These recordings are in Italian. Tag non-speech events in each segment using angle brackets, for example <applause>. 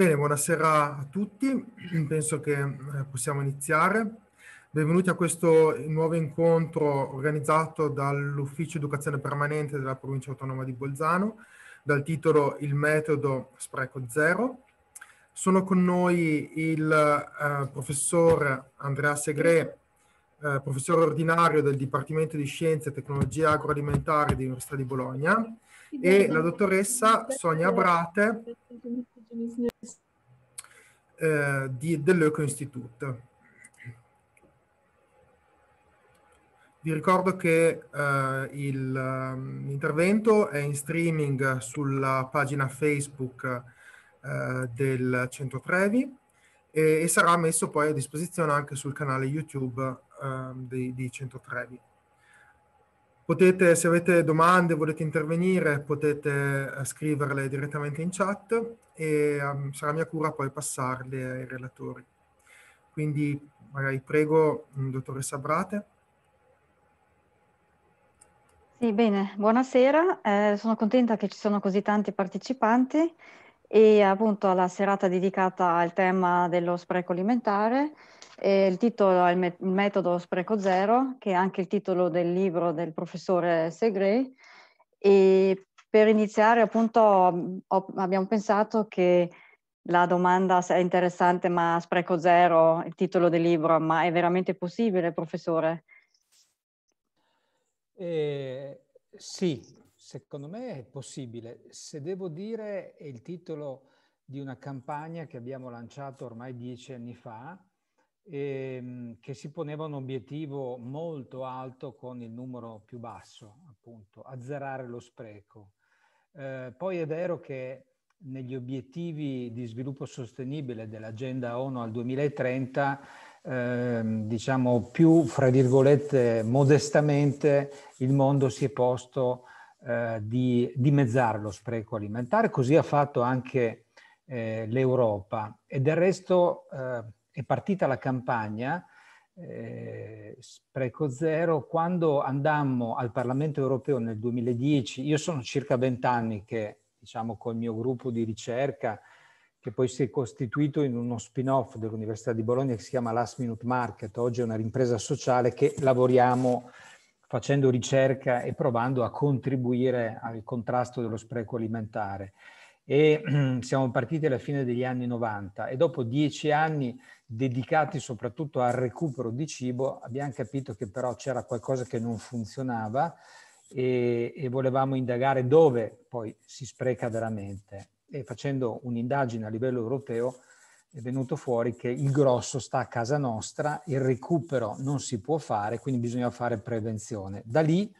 Bene, buonasera a tutti, penso che eh, possiamo iniziare. Benvenuti a questo nuovo incontro organizzato dall'Ufficio Educazione Permanente della Provincia Autonoma di Bolzano, dal titolo Il metodo spreco zero. Sono con noi il eh, professor Andrea Segre, eh, professore ordinario del Dipartimento di Scienze e Tecnologie Agroalimentari dell'Università di Bologna, e la dottoressa Sonia Brate, eh, di, dell'Eco Institute. Vi ricordo che eh, il, l'intervento ehm, è in streaming sulla pagina Facebook eh, del Centro Trevi e, e, sarà messo poi a disposizione anche sul canale YouTube ehm, di, di Centro Trevi. Potete, se avete domande, volete intervenire, potete eh, scriverle direttamente in chat e um, sarà mia cura poi passarle ai relatori. Quindi magari prego, mm, dottoressa Brate. Sì, bene, buonasera. Eh, sono contenta che ci sono così tanti partecipanti e appunto alla serata dedicata al tema dello spreco alimentare. E il titolo è Il metodo spreco zero, che è anche il titolo del libro del professore Segre. E per iniziare, appunto, ho, abbiamo pensato che la domanda è interessante, ma spreco zero, il titolo del libro, ma è veramente possibile, professore? Eh, sì, secondo me è possibile. Se devo dire, è il titolo di una campagna che abbiamo lanciato ormai dieci anni fa, ehm, che si poneva un obiettivo molto alto con il numero più basso, appunto, azzerare lo spreco. Eh, poi è vero che negli obiettivi di sviluppo sostenibile dell'agenda ONU al 2030, ehm, diciamo più, fra virgolette, modestamente, il mondo si è posto eh, di dimezzare lo spreco alimentare, così ha fatto anche eh, l'Europa. E del resto eh, è partita la campagna eh, Spreco Zero quando andammo al Parlamento europeo nel 2010. Io sono circa vent'anni che, diciamo, col mio gruppo di ricerca, che poi si è costituito in uno spin-off dell'Università di Bologna che si chiama Last Minute Market, oggi è una rimpresa sociale che lavoriamo facendo ricerca e provando a contribuire al contrasto dello spreco alimentare. E <clears throat> siamo partiti alla fine degli anni 90 e dopo dieci anni dedicati soprattutto al recupero di cibo, abbiamo capito che però c'era qualcosa che non funzionava e, e volevamo indagare dove poi si spreca veramente. E facendo un'indagine a livello europeo è venuto fuori che il grosso sta a casa nostra, il recupero non si può fare, quindi bisogna fare prevenzione. Da lì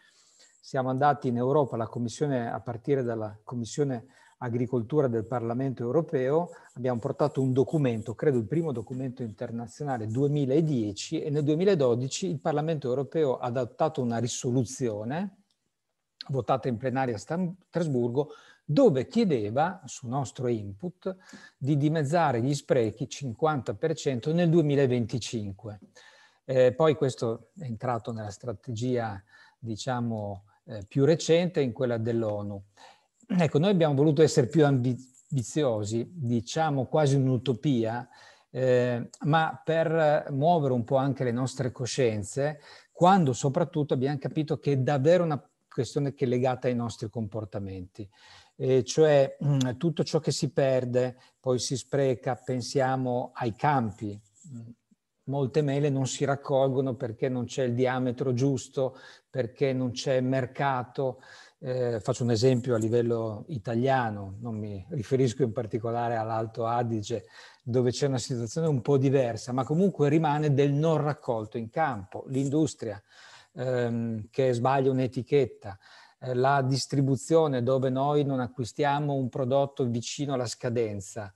siamo andati in Europa, la commissione, a partire dalla commissione agricoltura del Parlamento europeo abbiamo portato un documento, credo il primo documento internazionale 2010 e nel 2012 il Parlamento europeo ha adottato una risoluzione votata in plenaria a Strasburgo dove chiedeva, su nostro input, di dimezzare gli sprechi 50% nel 2025. Eh, poi questo è entrato nella strategia, diciamo, eh, più recente, in quella dell'ONU ecco, noi abbiamo voluto essere più ambiziosi, diciamo quasi un'utopia, eh, ma per muovere un po' anche le nostre coscienze, quando soprattutto abbiamo capito che è davvero una questione che è legata ai nostri comportamenti. Eh, cioè mh, mm, tutto ciò che si perde poi si spreca, pensiamo ai campi, mm, molte mele non si raccolgono perché non c'è il diametro giusto, perché non c'è mercato. Eh, faccio un esempio a livello italiano, non mi riferisco in particolare all'Alto Adige, dove c'è una situazione un po' diversa, ma comunque rimane del non raccolto in campo, l'industria ehm, che sbaglia un'etichetta, eh, la distribuzione dove noi non acquistiamo un prodotto vicino alla scadenza.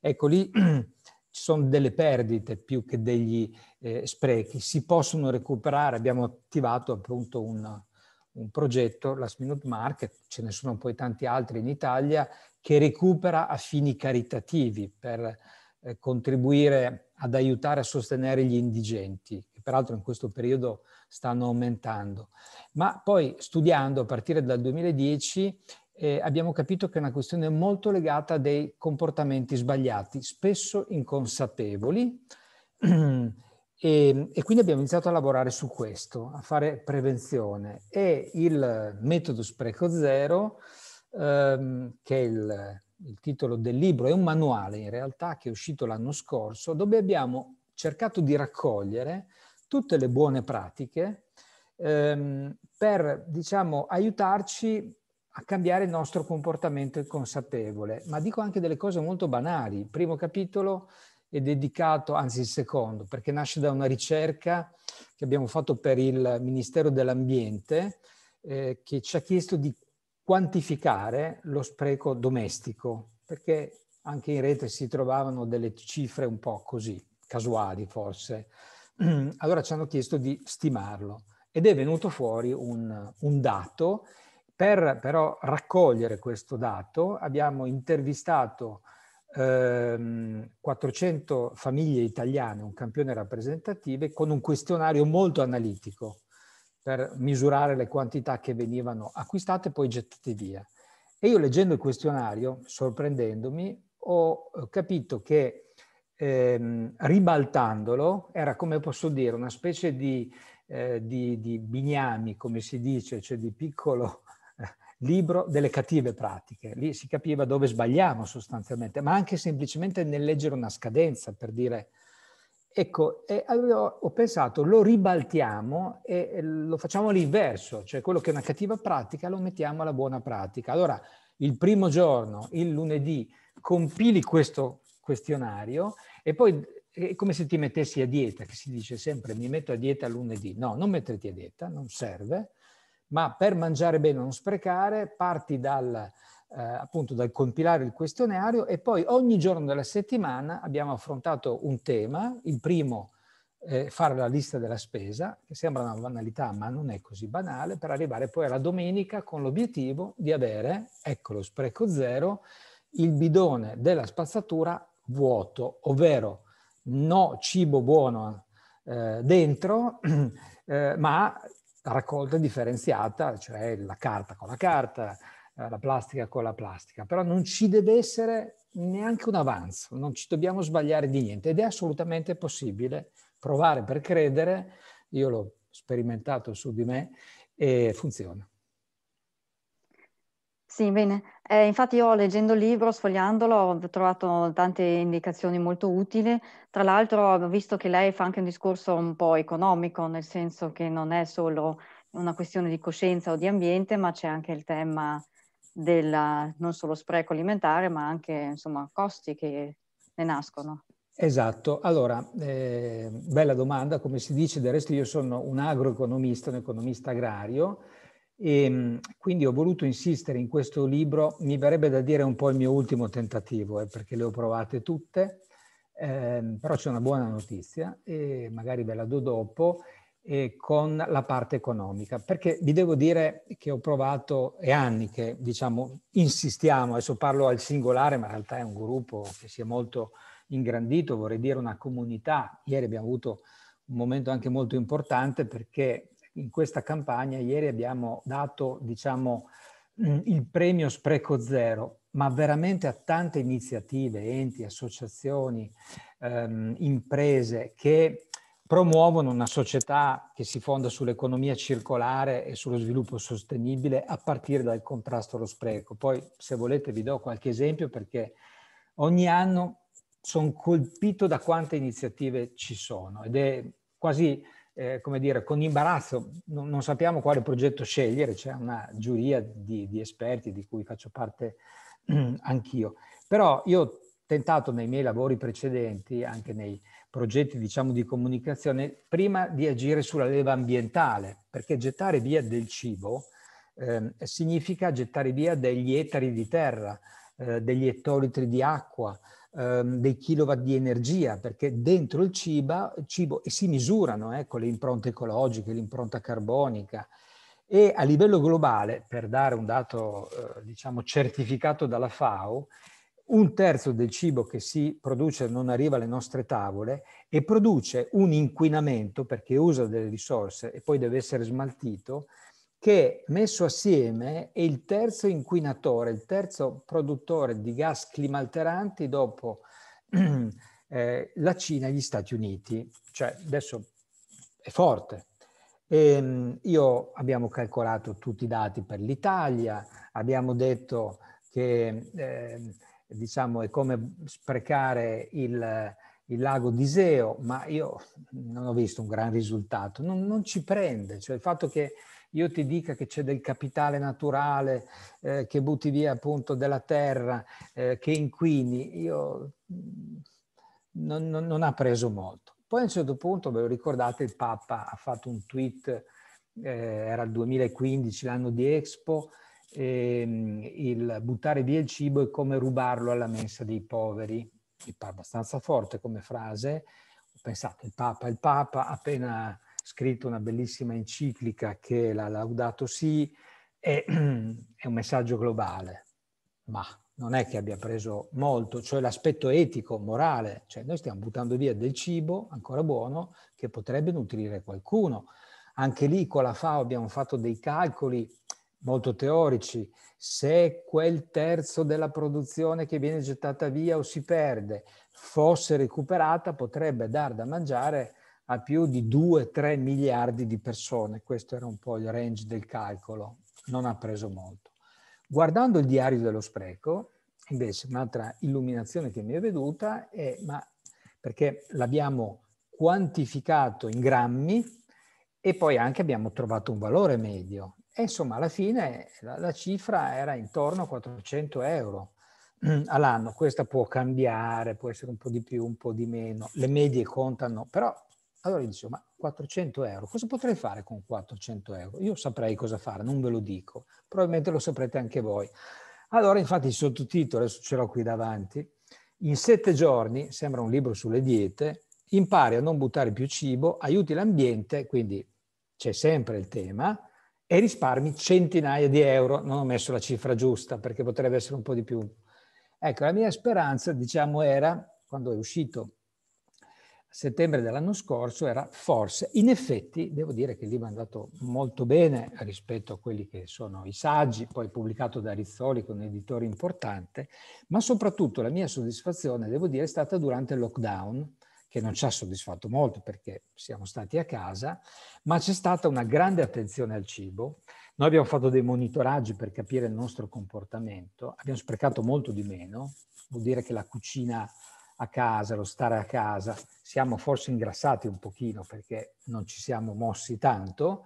Ecco lì <clears throat> ci sono delle perdite più che degli eh, sprechi, si possono recuperare, abbiamo attivato appunto un, un progetto, la Minute Market, ce ne sono poi tanti altri in Italia, che recupera a fini caritativi per eh, contribuire ad aiutare a sostenere gli indigenti, che peraltro in questo periodo stanno aumentando. Ma poi studiando a partire dal 2010 eh, abbiamo capito che è una questione molto legata a dei comportamenti sbagliati, spesso inconsapevoli, <clears throat> e, e, quindi abbiamo iniziato a lavorare su questo, a fare prevenzione. E il metodo spreco zero, ehm, che è il, il titolo del libro, è un manuale in realtà che è uscito l'anno scorso, dove abbiamo cercato di raccogliere tutte le buone pratiche ehm, per, diciamo, aiutarci a cambiare il nostro comportamento consapevole, ma dico anche delle cose molto banali. Il primo capitolo è dedicato, anzi il secondo, perché nasce da una ricerca che abbiamo fatto per il Ministero dell'Ambiente eh, che ci ha chiesto di quantificare lo spreco domestico, perché anche in rete si trovavano delle cifre un po' così, casuali forse. <clears throat> Allora ci hanno chiesto di stimarlo ed è venuto fuori un, un dato per però raccogliere questo dato abbiamo intervistato ehm, 400 famiglie italiane, un campione rappresentative, con un questionario molto analitico per misurare le quantità che venivano acquistate e poi gettate via. E io leggendo il questionario, sorprendendomi, ho eh, capito che ehm, ribaltandolo era, come posso dire, una specie di, eh, di, di bignami, come si dice, cioè di piccolo libro delle cattive pratiche. Lì si capiva dove sbagliamo sostanzialmente, ma anche semplicemente nel leggere una scadenza per dire Ecco, e allora ho pensato, lo ribaltiamo e lo facciamo all'inverso, cioè quello che è una cattiva pratica lo mettiamo alla buona pratica. Allora, il primo giorno, il lunedì, compili questo questionario e poi è come se ti mettessi a dieta, che si dice sempre mi metto a dieta lunedì. No, non metterti a dieta, non serve, ma per mangiare bene e non sprecare parti dal, eh, appunto dal compilare il questionario e poi ogni giorno della settimana abbiamo affrontato un tema, il primo eh, fare la lista della spesa, che sembra una banalità ma non è così banale, per arrivare poi alla domenica con l'obiettivo di avere, eccolo spreco zero, il bidone della spazzatura vuoto, ovvero no cibo buono eh, dentro, <clears throat> eh, ma raccolta differenziata, cioè la carta con la carta, eh, la plastica con la plastica, però non ci deve essere neanche un avanzo, non ci dobbiamo sbagliare di niente ed è assolutamente possibile provare per credere, io l'ho sperimentato su di me e funziona. Sì, bene. Eh, infatti io leggendo il libro, sfogliandolo, ho trovato tante indicazioni molto utili. Tra l'altro ho visto che lei fa anche un discorso un po' economico, nel senso che non è solo una questione di coscienza o di ambiente, ma c'è anche il tema del non solo spreco alimentare, ma anche insomma costi che ne nascono. Esatto, allora, eh, bella domanda, come si dice del resto io sono un agroeconomista, un economista agrario, e ehm, quindi ho voluto insistere in questo libro, mi verrebbe da dire un po' il mio ultimo tentativo, eh, perché le ho provate tutte, eh, però c'è una buona notizia e magari ve la do dopo, eh, con la parte economica, perché vi devo dire che ho provato, è anni che diciamo insistiamo, adesso parlo al singolare, ma in realtà è un gruppo che si è molto ingrandito, vorrei dire una comunità, ieri abbiamo avuto un momento anche molto importante perché in questa campagna ieri abbiamo dato, diciamo, mm, il premio spreco zero, ma veramente a tante iniziative, enti, associazioni, ehm, imprese che promuovono una società che si fonda sull'economia circolare e sullo sviluppo sostenibile a partire dal contrasto allo spreco. Poi se volete vi do qualche esempio perché ogni anno sono colpito da quante iniziative ci sono ed è quasi eh, come dire, con imbarazzo, non, non, sappiamo quale progetto scegliere, c'è una giuria di, di esperti di cui faccio parte <clears throat> anch'io, però io ho tentato nei miei lavori precedenti, anche nei progetti diciamo di comunicazione, prima di agire sulla leva ambientale, perché gettare via del cibo eh, significa gettare via degli ettari di terra, eh, degli ettolitri di acqua, ehm, dei kilowatt di energia, perché dentro il cibo, cibo e si misurano ecco, le impronte ecologiche, l'impronta carbonica, e a livello globale, per dare un dato eh, diciamo certificato dalla FAO, un terzo del cibo che si produce non arriva alle nostre tavole e produce un inquinamento perché usa delle risorse e poi deve essere smaltito che messo assieme è il terzo inquinatore, il terzo produttore di gas climalteranti dopo <clears throat> eh, la Cina e gli Stati Uniti. Cioè adesso è forte. E, ehm, io abbiamo calcolato tutti i dati per l'Italia, abbiamo detto che eh, diciamo, è come sprecare il, il lago di Seo, ma io non ho visto un gran risultato, non, non ci prende, cioè il fatto che io ti dica che c'è del capitale naturale, eh, che butti via appunto della terra, eh, che inquini, io mm, non, non, non, ha preso molto. Poi a un certo punto, ve lo ricordate, il Papa ha fatto un tweet, eh, era il 2015, l'anno di Expo, ehm, il buttare via il cibo è come rubarlo alla mensa dei poveri. Mi pare abbastanza forte come frase. Ho pensato, il Papa, il Papa, appena scritto una bellissima enciclica che l'ha laudato Si, è, <clears throat> è un messaggio globale, ma non è che abbia preso molto, cioè l'aspetto etico, morale, cioè noi stiamo buttando via del cibo ancora buono che potrebbe nutrire qualcuno. Anche lì con la FAO abbiamo fatto dei calcoli molto teorici, se quel terzo della produzione che viene gettata via o si perde fosse recuperata potrebbe dar da mangiare a più di 2-3 miliardi di persone. Questo era un po' il range del calcolo, non ha preso molto. Guardando il diario dello spreco, invece un'altra illuminazione che mi è venuta è, ma perché l'abbiamo quantificato in grammi e poi anche abbiamo trovato un valore medio. E insomma, alla fine la, la cifra era intorno a 400 euro mm, all'anno. Questa può cambiare, può essere un po' di più, un po' di meno. Le medie contano, però allora gli dicevo, ma 400 euro, cosa potrei fare con 400 euro? Io saprei cosa fare, non ve lo dico, probabilmente lo saprete anche voi. Allora, infatti, il sottotitolo, adesso ce l'ho qui davanti, in sette giorni, sembra un libro sulle diete, impari a non buttare più cibo, aiuti l'ambiente, quindi c'è sempre il tema, e risparmi centinaia di euro. Non ho messo la cifra giusta perché potrebbe essere un po' di più. Ecco, la mia speranza, diciamo, era, quando è uscito settembre dell'anno scorso era forse. In effetti devo dire che il libro è andato molto bene rispetto a quelli che sono i saggi, poi pubblicato da Rizzoli con un editore importante, ma soprattutto la mia soddisfazione, devo dire, è stata durante il lockdown, che non ci ha soddisfatto molto perché siamo stati a casa, ma c'è stata una grande attenzione al cibo. Noi abbiamo fatto dei monitoraggi per capire il nostro comportamento, abbiamo sprecato molto di meno, vuol dire che la cucina a casa, lo stare a casa, siamo forse ingrassati un pochino perché non ci siamo mossi tanto,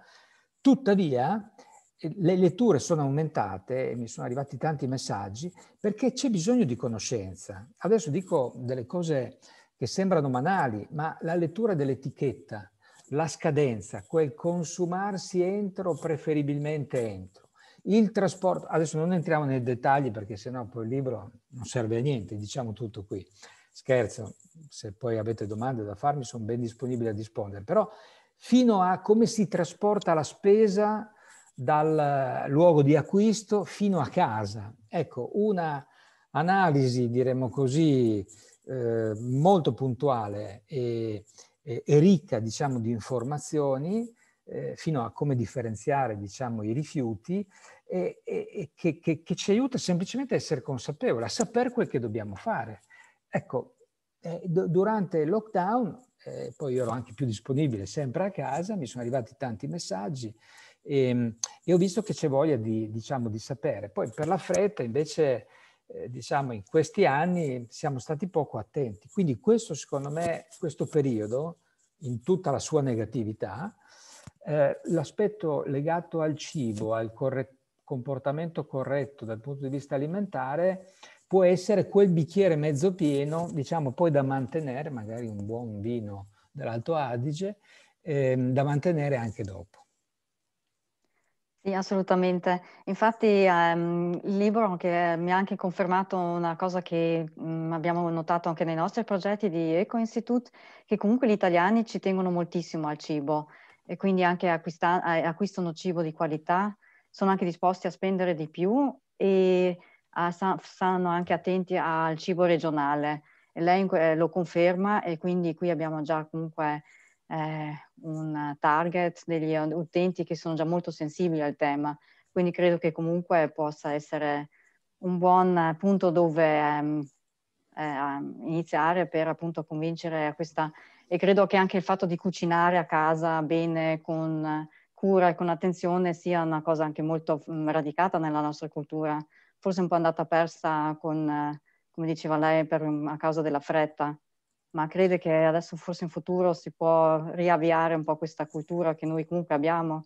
tuttavia le letture sono aumentate e mi sono arrivati tanti messaggi perché c'è bisogno di conoscenza. Adesso dico delle cose che sembrano banali, ma la lettura dell'etichetta, la scadenza, quel consumarsi entro, preferibilmente entro, il trasporto, adesso non entriamo nei dettagli perché sennò poi il libro non serve a niente, diciamo tutto qui. Scherzo, se poi avete domande da farmi sono ben disponibile a rispondere, però fino a come si trasporta la spesa dal eh, luogo di acquisto fino a casa. Ecco, una analisi, diremmo così, eh, molto puntuale e, e, e, ricca, diciamo, di informazioni eh, fino a come differenziare, diciamo, i rifiuti e, e che, che, che ci aiuta semplicemente a essere consapevoli, a sapere quel che dobbiamo fare. Ecco, eh, d- durante il lockdown, eh, poi ero anche più disponibile sempre a casa, mi sono arrivati tanti messaggi e, ehm, e ho visto che c'è voglia di, diciamo, di sapere. Poi per la fretta invece eh, diciamo in questi anni siamo stati poco attenti. Quindi questo secondo me, questo periodo, in tutta la sua negatività, eh, l'aspetto legato al cibo, al corre- comportamento corretto dal punto di vista alimentare, può essere quel bicchiere mezzo pieno, diciamo poi da mantenere, magari un buon vino dell'Alto Adige, ehm, da mantenere anche dopo. Sì, assolutamente. Infatti ehm, il libro che mi ha anche confermato una cosa che mh, mm, abbiamo notato anche nei nostri progetti di Eco Institute, che comunque gli italiani ci tengono moltissimo al cibo e quindi anche acquistano cibo di qualità, sono anche disposti a spendere di più e a, stanno anche attenti al cibo regionale. E lei eh, lo conferma e quindi qui abbiamo già comunque eh, un target degli utenti che sono già molto sensibili al tema. Quindi credo che comunque possa essere un buon punto dove um, eh, iniziare per appunto convincere a questa e credo che anche il fatto di cucinare a casa bene con cura e con attenzione sia una cosa anche molto radicata nella nostra cultura forse un po' andata persa con, eh, come diceva lei, per, a causa della fretta, ma crede che adesso forse in futuro si può riavviare un po' questa cultura che noi comunque abbiamo?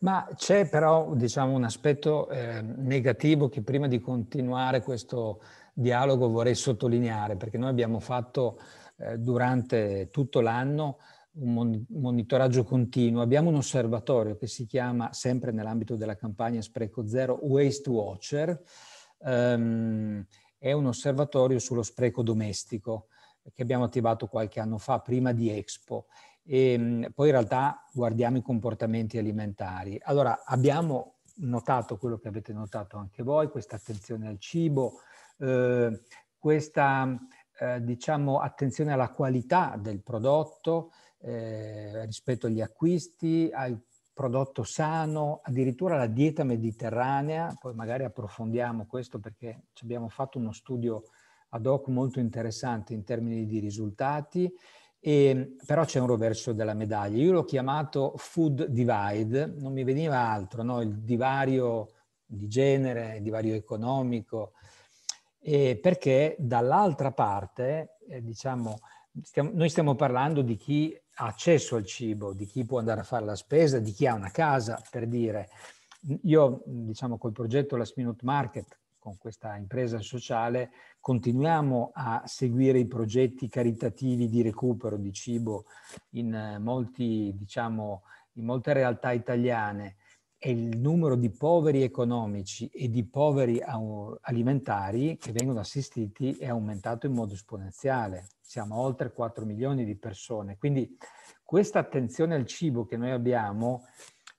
Ma c'è però diciamo, un aspetto eh, negativo che prima di continuare questo dialogo vorrei sottolineare, perché noi abbiamo fatto eh, durante tutto l'anno un monitoraggio continuo, abbiamo un osservatorio che si chiama, sempre nell'ambito della campagna Spreco Zero, Waste Watcher, um, è un osservatorio sullo spreco domestico che abbiamo attivato qualche anno fa, prima di Expo. E, ehm, poi in realtà guardiamo i comportamenti alimentari. Allora, abbiamo notato quello che avete notato anche voi, questa attenzione al cibo, eh, questa eh, diciamo, attenzione alla qualità del prodotto, eh, rispetto agli acquisti, al prodotto sano, addirittura alla dieta mediterranea, poi magari approfondiamo questo perché ci abbiamo fatto uno studio ad hoc molto interessante in termini di risultati, e, però c'è un roverso della medaglia. Io l'ho chiamato food divide, non mi veniva altro, no? il divario di genere, il divario economico, perché dall'altra parte, eh, diciamo, stiamo, noi stiamo parlando di chi ha accesso al cibo, di chi può andare a fare la spesa, di chi ha una casa, per dire. Io, diciamo, col progetto Last Minute Market, con questa impresa sociale, continuiamo a seguire i progetti caritativi di recupero di cibo in, molti, diciamo, in molte realtà italiane è il numero di poveri economici e di poveri alimentari che vengono assistiti è aumentato in modo esponenziale. Siamo oltre 4 milioni di persone. Quindi questa attenzione al cibo che noi abbiamo,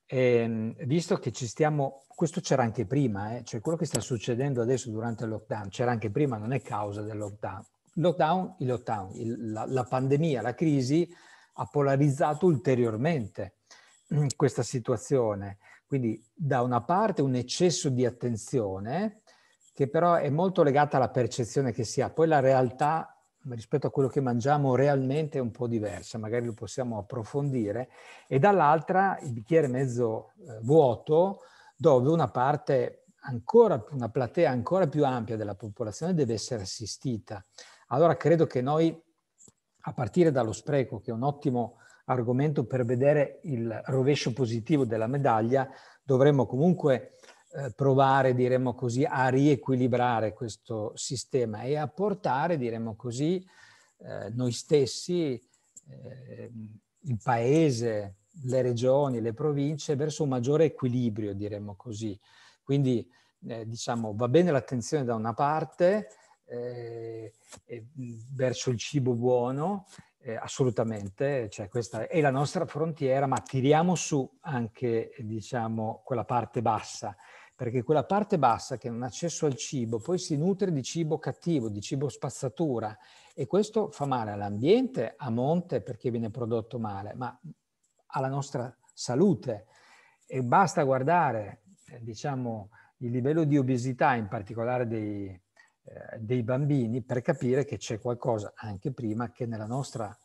ehm, visto che ci stiamo, questo c'era anche prima, eh, cioè quello che sta succedendo adesso durante il lockdown, c'era anche prima, non è causa del lockdown. Lockdown, il lockdown, il, la, la pandemia, la crisi ha polarizzato ulteriormente mm, questa situazione quindi da una parte un eccesso di attenzione che però è molto legata alla percezione che si ha, poi la realtà rispetto a quello che mangiamo realmente è un po' diversa, magari lo possiamo approfondire, e dall'altra il bicchiere mezzo eh, vuoto dove una parte ancora, una platea ancora più ampia della popolazione deve essere assistita. Allora credo che noi, a partire dallo spreco, che è un ottimo argomento per vedere il rovescio positivo della medaglia, dovremmo comunque eh, provare, diremmo così, a riequilibrare questo sistema e a portare, diremmo così, eh, noi stessi, eh, il paese, le regioni, le province verso un maggiore equilibrio, diremmo così. Quindi, diciamo, va bene l'attenzione da una parte verso il cibo buono eh, assolutamente, cioè questa è la nostra frontiera, ma tiriamo su anche, diciamo, quella parte bassa, perché quella parte bassa che non ha accesso al cibo poi si nutre di cibo cattivo, di cibo spazzatura e questo fa male all'ambiente, a monte perché viene prodotto male, ma alla nostra salute. E basta guardare, eh, diciamo, il livello di obesità, in particolare dei, eh, dei bambini per capire che c'è qualcosa anche prima che nella nostra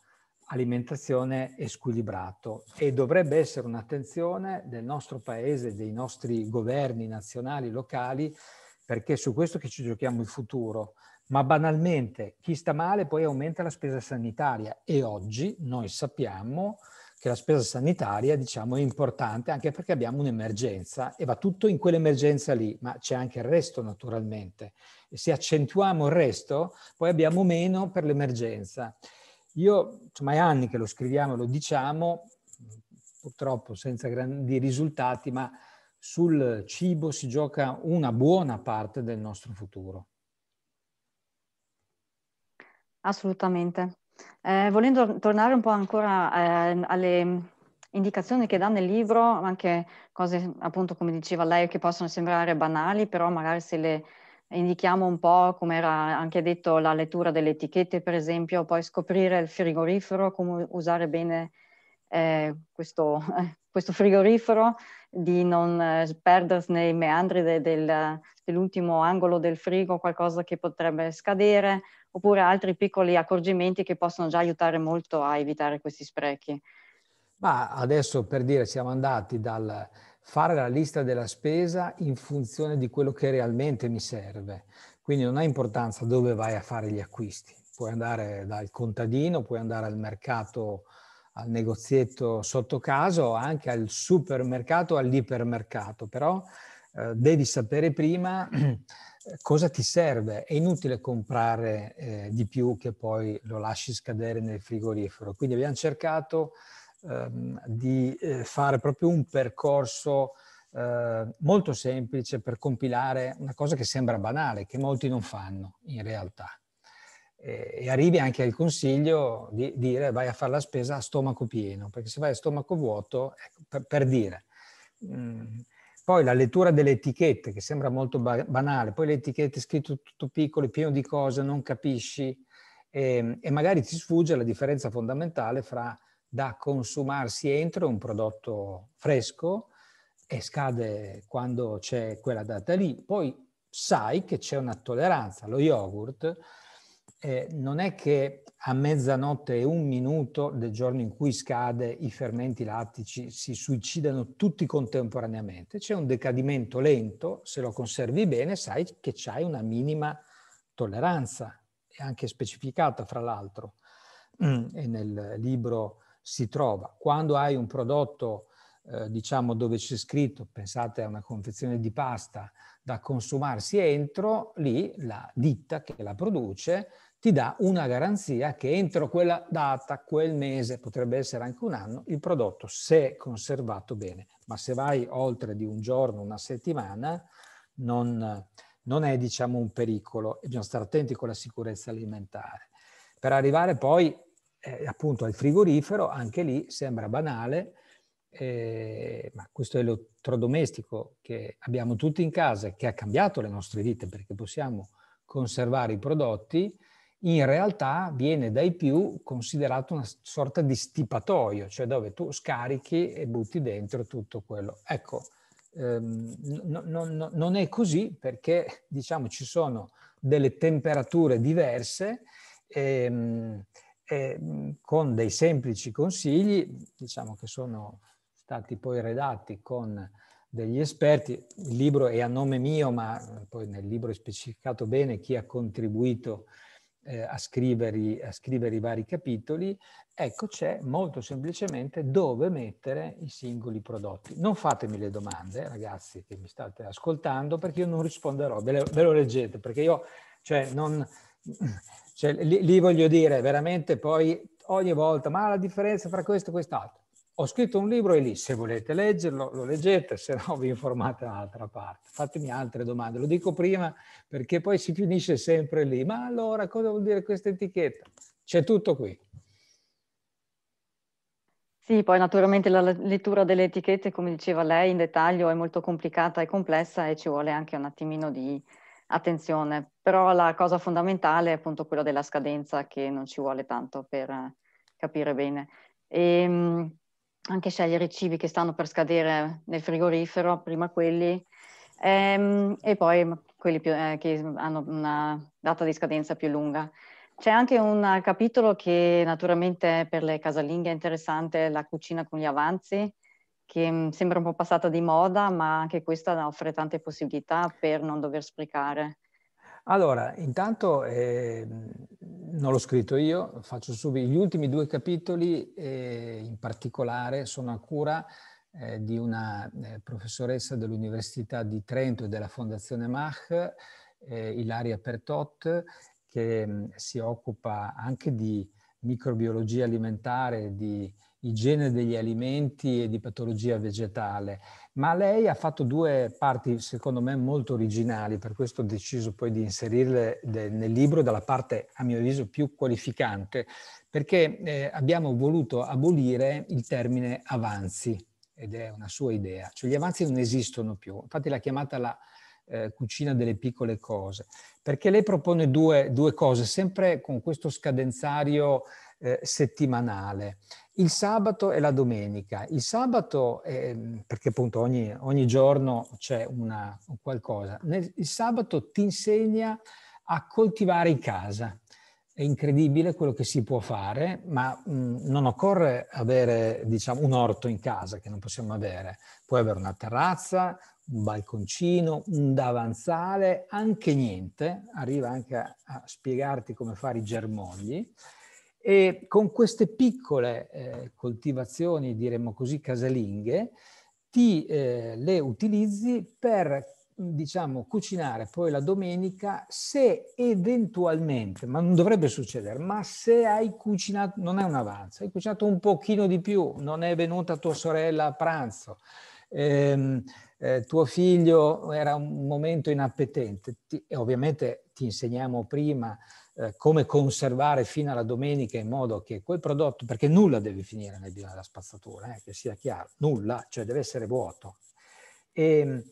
alimentazione è squilibrato e dovrebbe essere un'attenzione del nostro paese, dei nostri governi nazionali, locali, perché è su questo che ci giochiamo il futuro. Ma banalmente chi sta male poi aumenta la spesa sanitaria e oggi noi sappiamo che la spesa sanitaria diciamo, è importante anche perché abbiamo un'emergenza e va tutto in quell'emergenza lì, ma c'è anche il resto naturalmente se accentuiamo il resto, poi abbiamo meno per l'emergenza. Io, insomma, è anni che lo scriviamo e lo diciamo, purtroppo senza grandi risultati, ma sul cibo si gioca una buona parte del nostro futuro. Assolutamente. Eh, volendo tornare un po' ancora eh, alle indicazioni che dà nel libro, anche cose appunto come diceva lei che possono sembrare banali, però magari se le indichiamo un po', come era anche detto, la lettura delle etichette, per esempio, poi scoprire il frigorifero, come usare bene eh, questo, <laughs> questo, frigorifero, di non eh, perdersi nei meandri de, del, dell'ultimo angolo del frigo, qualcosa che potrebbe scadere, oppure altri piccoli accorgimenti che possono già aiutare molto a evitare questi sprechi. Ma adesso per dire siamo andati dal, fare la lista della spesa in funzione di quello che realmente mi serve. Quindi non ha importanza dove vai a fare gli acquisti. Puoi andare dal contadino, puoi andare al mercato, al negozietto sotto caso, anche al supermercato, all'ipermercato, però eh, devi sapere prima <clears throat> cosa ti serve. È inutile comprare eh, di più che poi lo lasci scadere nel frigorifero. Quindi abbiamo cercato ehm, di eh, fare proprio un percorso eh, molto semplice per compilare una cosa che sembra banale, che molti non fanno in realtà. E, e arrivi anche al consiglio di dire vai a fare la spesa a stomaco pieno, perché se vai a stomaco vuoto, ecco, per, per, dire. Mm. Poi la lettura delle etichette, che sembra molto ba- banale, poi le etichette scritte tutto piccole, pieno di cose, non capisci, e, ehm, e magari ti sfugge la differenza fondamentale fra da consumarsi entro un prodotto fresco e scade quando c'è quella data lì. Poi sai che c'è una tolleranza, lo yogurt eh, non è che a mezzanotte e un minuto del giorno in cui scade i fermenti lattici si suicidano tutti contemporaneamente, c'è un decadimento lento, se lo conservi bene sai che c'hai una minima tolleranza, è anche specificata fra l'altro, mm, nel libro si trova. Quando hai un prodotto, eh, diciamo, dove c'è scritto, pensate a una confezione di pasta da consumarsi entro, lì la ditta che la produce ti dà una garanzia che entro quella data, quel mese, potrebbe essere anche un anno, il prodotto, se conservato bene. Ma se vai oltre di un giorno, una settimana, non, non è diciamo, un pericolo e bisogna stare attenti con la sicurezza alimentare. Per arrivare poi eh, appunto al frigorifero, anche lì sembra banale, eh, ma questo è l'elettrodomestico che abbiamo tutti in casa, che ha cambiato le nostre vite perché possiamo conservare i prodotti, in realtà viene dai più considerato una sorta di stipatoio, cioè dove tu scarichi e butti dentro tutto quello. Ecco, ehm, no, no, no, non è così perché diciamo ci sono delle temperature diverse. Ehm, eh, con dei semplici consigli, diciamo che sono stati poi redatti con degli esperti. Il libro è a nome mio, ma eh, poi nel libro è specificato bene chi ha contribuito eh, a, scrivere, a scrivere i vari capitoli. Ecco, c'è molto semplicemente dove mettere i singoli prodotti. Non fatemi le domande, ragazzi, che mi state ascoltando, perché io non risponderò. Ve, le, ve lo leggete, perché io cioè, non, cioè, lì, lì, voglio dire, veramente poi ogni volta, ma la differenza fra questo e quest'altro. Ho scritto un libro e lì, se volete leggerlo, lo leggete, se no vi informate da un'altra parte. Fatemi altre domande, lo dico prima perché poi si finisce sempre lì. Ma allora cosa vuol dire questa etichetta? C'è tutto qui. Sì, poi naturalmente la lettura delle etichette, come diceva lei, in dettaglio è molto complicata e complessa e ci vuole anche un attimino di, attenzione, però la cosa fondamentale è appunto quella della scadenza che non ci vuole tanto per eh, capire bene. E, ehm, anche scegliere i cibi che stanno per scadere nel frigorifero, prima quelli, ehm, e poi quelli più, eh, che hanno una data di scadenza più lunga. C'è anche un capitolo che naturalmente per le casalinghe è interessante, la cucina con gli avanzi, che mm, sembra un po' passata di moda, ma anche questa offre tante possibilità per non dover sprecare. Allora, intanto eh, non l'ho scritto io, faccio subito. Gli ultimi due capitoli eh, in particolare sono a cura eh, di una eh, professoressa dell'Università di Trento e della Fondazione Mach, eh, Ilaria Pertot, che mh, mm, si occupa anche di microbiologia alimentare, di igiene degli alimenti e di patologia vegetale, ma lei ha fatto due parti secondo me molto originali, per questo ho deciso poi di inserirle nel libro dalla parte a mio avviso più qualificante, perché eh, abbiamo voluto abolire il termine avanzi ed è una sua idea, cioè gli avanzi non esistono più, infatti l'ha chiamata la eh, cucina delle piccole cose, perché lei propone due, due cose, sempre con questo scadenzario eh, settimanale. Il sabato e la domenica. Il sabato, è, ehm, perché appunto ogni, ogni giorno c'è una, qualcosa, Nel, il sabato ti insegna a coltivare in casa. È incredibile quello che si può fare, ma mh, mm, non occorre avere diciamo, un orto in casa che non possiamo avere. Puoi avere una terrazza, un balconcino, un davanzale, anche niente. Arriva anche a, a spiegarti come fare i germogli. E con queste piccole eh, coltivazioni, diremmo così, casalinghe, ti eh, le utilizzi per diciamo, cucinare poi la domenica se eventualmente, ma non dovrebbe succedere, ma se hai cucinato, non è un avanzo, hai cucinato un pochino di più, non è venuta tua sorella a pranzo, ehm, eh, tuo figlio era un momento inappetente, ti, ovviamente ti insegniamo prima eh, come conservare fino alla domenica in modo che quel prodotto, perché nulla deve finire nel bidone della spazzatura, eh, che sia chiaro, nulla, cioè deve essere vuoto. E, ehm,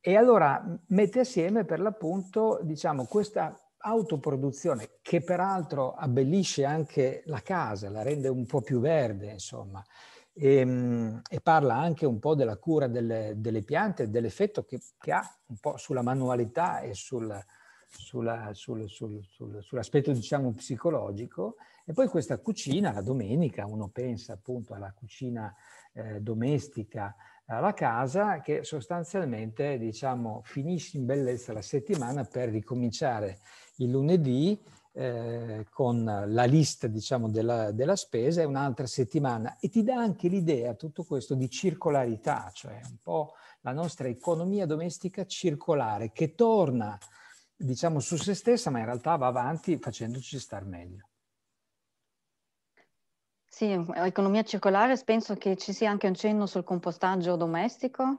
e allora mette assieme per l'appunto, diciamo, questa autoproduzione che peraltro abbellisce anche la casa, la rende un po' più verde, insomma, e, ehm, e parla anche un po' della cura delle, delle piante, dell'effetto che, che, ha un po' sulla manualità e sul, sulla, sul, sul, sul, sull'aspetto diciamo psicologico e poi questa cucina la domenica, uno pensa appunto alla cucina eh, domestica alla casa che sostanzialmente diciamo finisce in bellezza la settimana per ricominciare il lunedì eh, con la lista diciamo della, della spesa e un'altra settimana e ti dà anche l'idea tutto questo di circolarità, cioè un po' la nostra economia domestica circolare che torna diciamo, su se stessa, ma in realtà va avanti facendoci star meglio. Sì, economia circolare, penso che ci sia anche un cenno sul compostaggio domestico.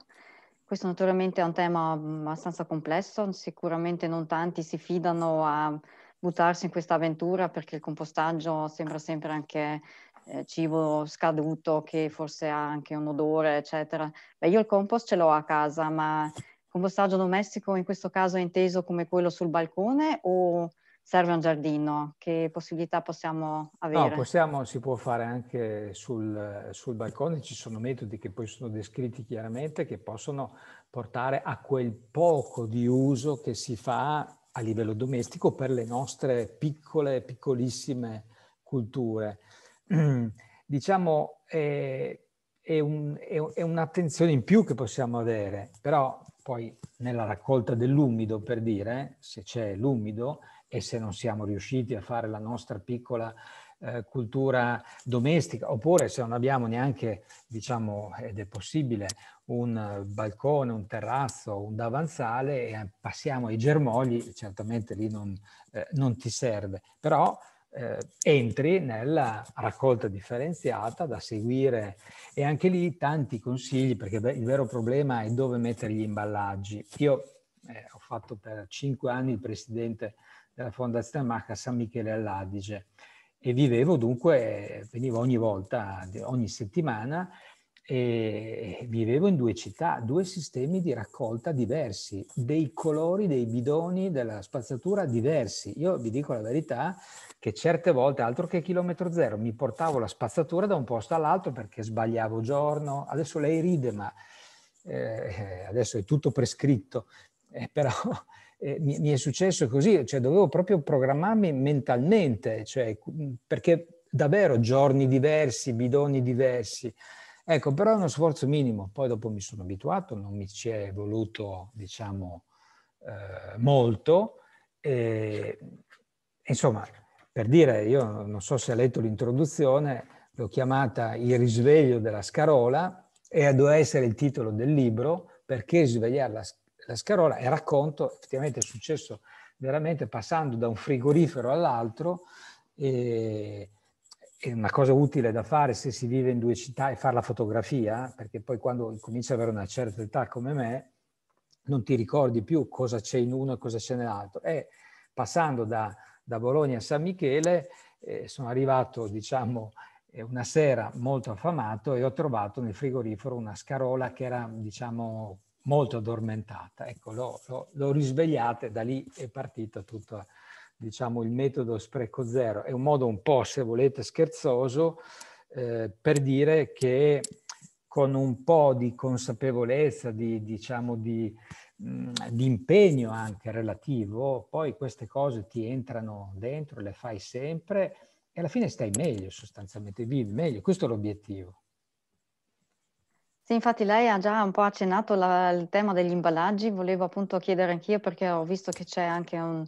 Questo naturalmente è un tema mm, abbastanza complesso, sicuramente non tanti si fidano a buttarsi in questa avventura perché il compostaggio sembra sempre anche eh, cibo scaduto che forse ha anche un odore, eccetera. Beh, io il compost ce l'ho a casa, ma Compostaggio domestico in questo caso è inteso come quello sul balcone o serve un giardino? Che possibilità possiamo avere? No, possiamo, si può fare anche sul, sul, balcone, ci sono metodi che poi sono descritti chiaramente che possono portare a quel poco di uso che si fa a livello domestico per le nostre piccole, piccolissime culture. Mm, diciamo, è, è, un, è, è un'attenzione in più che possiamo avere, però poi nella raccolta dell'umido, per dire, se c'è l'umido e se non siamo riusciti a fare la nostra piccola eh, cultura domestica, oppure se non abbiamo neanche, diciamo, ed è possibile, un eh, balcone, un terrazzo, un davanzale e eh, passiamo ai germogli, certamente lì non, eh, non ti serve, però eh, entri nella raccolta differenziata da seguire e anche lì tanti consigli perché beh, il vero problema è dove mettere gli imballaggi. Io eh, ho fatto per cinque anni il presidente della Fondazione Marca San Michele all'Adige e vivevo dunque, venivo ogni volta, ogni settimana e vivevo in due città, due sistemi di raccolta diversi, dei colori dei bidoni della spazzatura diversi. Io vi dico la verità, che certe volte, altro che chilometro zero, mi portavo la spazzatura da un posto all'altro perché sbagliavo giorno. Adesso lei ride, ma eh, adesso è tutto prescritto, eh, però <laughs> eh, mi, mi, è successo così, cioè dovevo proprio programmarmi mentalmente, cioè, perché davvero giorni diversi, bidoni diversi. Ecco, però è uno sforzo minimo, poi dopo mi sono abituato, non mi ci è voluto, diciamo, eh, molto. insomma, per dire, io non so se ha letto l'introduzione, l'ho chiamata Il risveglio della scarola e doveva essere il titolo del libro perché svegliare la, la scarola e racconto, effettivamente è successo veramente passando da un frigorifero all'altro. E, una cosa utile da fare se si vive in due città è fare la fotografia, perché poi quando cominci ad avere una certa età come me, non ti ricordi più cosa c'è in uno e cosa c'è nell'altro. E passando da da Bologna a San Michele, eh, sono arrivato, diciamo, eh, una sera molto affamato e ho trovato nel frigorifero una scarola che era, diciamo, molto addormentata. Ecco, l'ho, l'ho, l'ho risvegliata e da lì è partito tutto, diciamo, il metodo spreco zero. È un modo un po', se volete, scherzoso eh, per dire che con un po' di consapevolezza, di, diciamo, di Mm, di impegno anche relativo, poi queste cose ti entrano dentro, le fai sempre e alla fine stai meglio sostanzialmente, vivi meglio, questo è l'obiettivo. Sì, infatti lei ha già un po' accennato la, il tema degli imballaggi, volevo appunto chiedere anch'io perché ho visto che c'è anche un,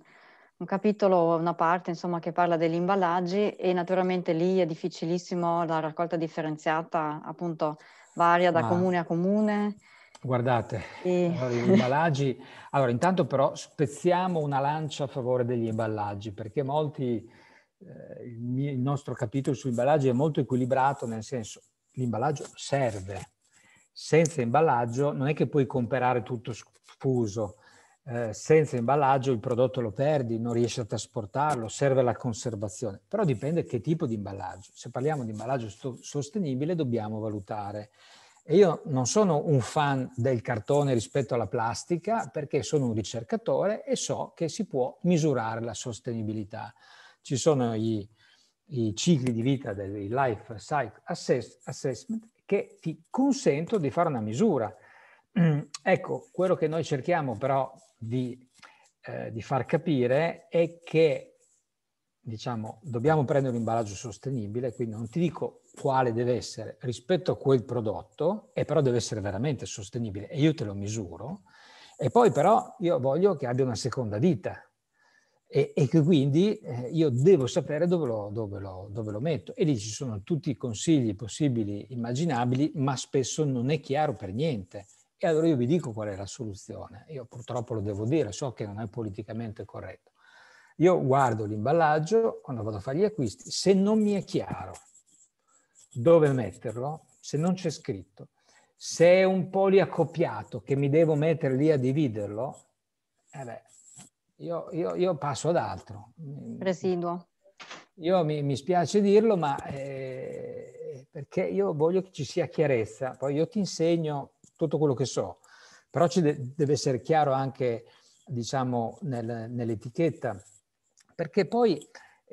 un capitolo, una parte insomma che parla degli imballaggi e naturalmente lì è difficilissimo la raccolta differenziata appunto varia da ah. comune a comune Guardate, e... <laughs> gli imballaggi, allora intanto però spezziamo una lancia a favore degli imballaggi perché molti, eh, il, mio, il nostro capitolo sui imballaggi è molto equilibrato nel senso l'imballaggio serve, senza imballaggio non è che puoi comprare tutto sfuso, eh, senza imballaggio il prodotto lo perdi, non riesci a trasportarlo, serve la conservazione. Però dipende che tipo di imballaggio. Se parliamo di imballaggio sostenibile dobbiamo valutare e io non sono un fan del cartone rispetto alla plastica perché sono un ricercatore e so che si può misurare la sostenibilità. Ci sono i, i cicli di vita del Life Cycle assess, Assessment che ti consentono di fare una misura. <clears throat> Ecco, quello che noi cerchiamo però di, eh, di far capire è che diciamo, dobbiamo prendere un imballaggio sostenibile, quindi non ti dico quale deve essere rispetto a quel prodotto, e però deve essere veramente sostenibile, e io te lo misuro, e poi però io voglio che abbia una seconda vita, e, e, che quindi eh, io devo sapere dove lo, dove, lo, dove lo, metto. E lì ci sono tutti i consigli possibili, immaginabili, ma spesso non è chiaro per niente. E allora io vi dico qual è la soluzione. Io purtroppo lo devo dire, so che non è politicamente corretto. Io guardo l'imballaggio quando vado a fare gli acquisti, se non mi è chiaro dove metterlo se non c'è scritto. Se è un poliaccoppiato che mi devo mettere lì a dividerlo, eh beh, io, io, io, passo ad altro. Residuo. Io mi, mi spiace dirlo, ma eh, perché io voglio che ci sia chiarezza. Poi io ti insegno tutto quello che so, però ci de- deve essere chiaro anche, diciamo, nel, nell'etichetta, perché poi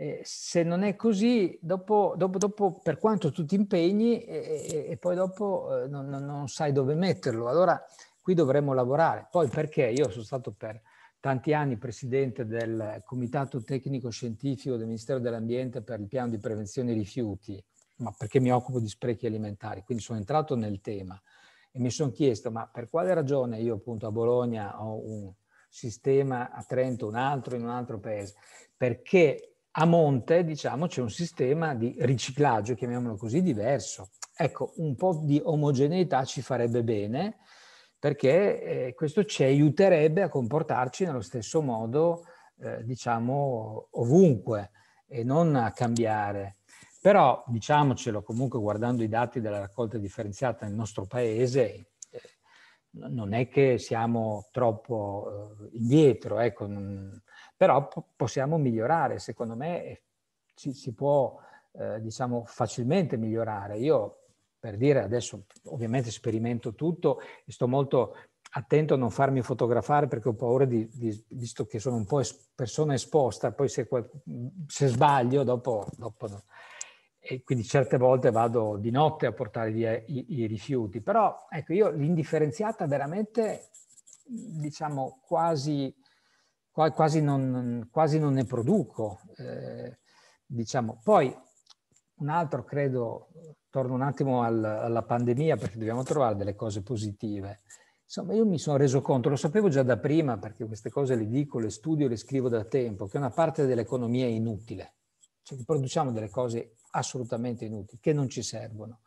eh, se non è così, dopo, dopo, dopo, per quanto tu ti impegni e, e poi dopo eh, non, non, sai dove metterlo, allora qui dovremmo lavorare. Poi perché io sono stato per tanti anni presidente del Comitato Tecnico Scientifico del Ministero dell'Ambiente per il piano di prevenzione rifiuti, ma perché mi occupo di sprechi alimentari, quindi sono entrato nel tema e mi sono chiesto ma per quale ragione io appunto a Bologna ho un sistema, a Trento un altro, in un altro paese, perché a monte, diciamo, c'è un sistema di riciclaggio, chiamiamolo così, diverso. Ecco, un po' di omogeneità ci farebbe bene perché eh, questo ci aiuterebbe a comportarci nello stesso modo, eh, diciamo, ovunque e non a cambiare. Però, diciamocelo, comunque guardando i dati della raccolta differenziata nel nostro paese, non è che siamo troppo eh, indietro, ecco, non, però possiamo migliorare, secondo me eh, si, si può eh, diciamo facilmente migliorare. Io per dire adesso ovviamente sperimento tutto e sto molto attento a non farmi fotografare perché ho paura di, di visto che sono un po' es persona esposta, poi se, se sbaglio dopo, dopo e quindi certe volte vado di notte a portare via i, i rifiuti, però ecco io l'indifferenziata veramente diciamo quasi, quasi, non, quasi non ne produco. Eh, diciamo. Poi un altro credo, torno un attimo al, alla pandemia perché dobbiamo trovare delle cose positive. Insomma, io mi sono reso conto, lo sapevo già da prima perché queste cose le dico, le studio, le scrivo da tempo, che una parte dell'economia è inutile cioè produciamo delle cose assolutamente inutili, che non ci servono,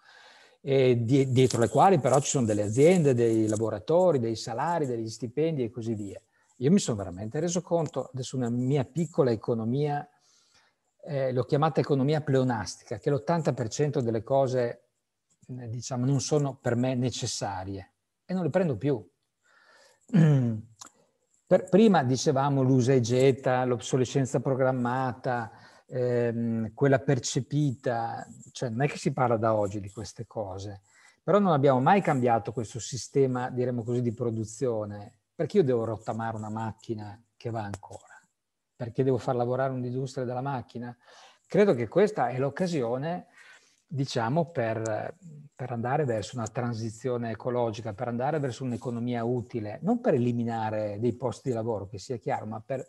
di, dietro le quali però ci sono delle aziende, dei lavoratori, dei salari, degli stipendi e così via. Io mi sono veramente reso conto, adesso una mia piccola economia, eh, l'ho chiamata economia pleonastica, che l'80% delle cose, eh, diciamo, non sono per me necessarie e non le prendo più. <clears throat> Per, prima dicevamo l'usa e getta, l'obsolescenza programmata, ehm, quella percepita, cioè non è che si parla da oggi di queste cose, però non abbiamo mai cambiato questo sistema, diremmo così, di produzione, perché io devo rottamare una macchina che va ancora? Perché devo far lavorare un'industria della macchina? Credo che questa è l'occasione diciamo, per, per, andare verso una transizione ecologica, per andare verso un'economia utile, non per eliminare dei posti di lavoro, che sia chiaro, ma per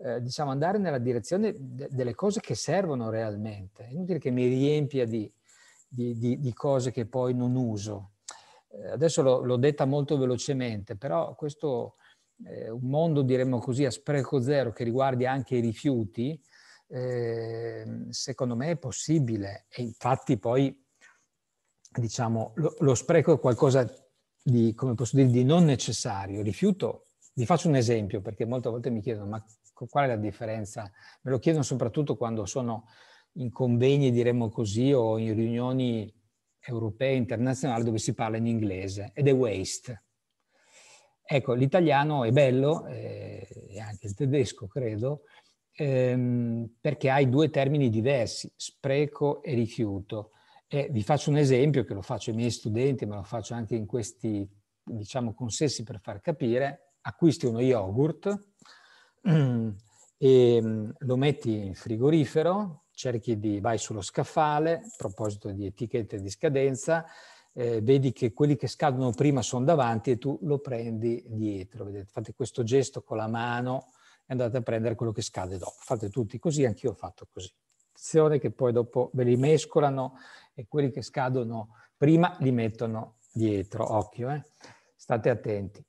eh, diciamo, andare nella direzione de- delle cose che servono realmente. È inutile che mi riempia di, di, di, di cose che poi non uso. Eh, adesso l'ho, l'ho, detta molto velocemente, però questo eh, un mondo, diremmo così, a spreco zero che riguardi anche i rifiuti, ehm, secondo me è possibile. E infatti poi, diciamo, lo, lo spreco è qualcosa di, come posso dire, di non necessario. rifiuto vi faccio un esempio perché molte volte mi chiedono ma Qual è la differenza? Me lo chiedono soprattutto quando sono in convegni, diremmo così, o in riunioni europee, internazionali, dove si parla in inglese, ed è waste. Ecco, l'italiano è bello, eh, e anche il tedesco, credo, ehm, perché hai due termini diversi, spreco e rifiuto. E vi faccio un esempio che lo faccio ai miei studenti, ma lo faccio anche in questi, diciamo, consessi per far capire. Acquisti uno yogurt, e mm, lo metti in frigorifero, cerchi di, vai sullo scaffale, a proposito di etichette di scadenza, eh, vedi che quelli che scadono prima sono davanti e tu lo prendi dietro. Vedete, fate questo gesto con la mano e andate a prendere quello che scade dopo. Fate tutti così, anch'io ho fatto così. Attenzione che poi dopo ve li mescolano e quelli che scadono prima li mettono dietro, occhio, eh? state attenti.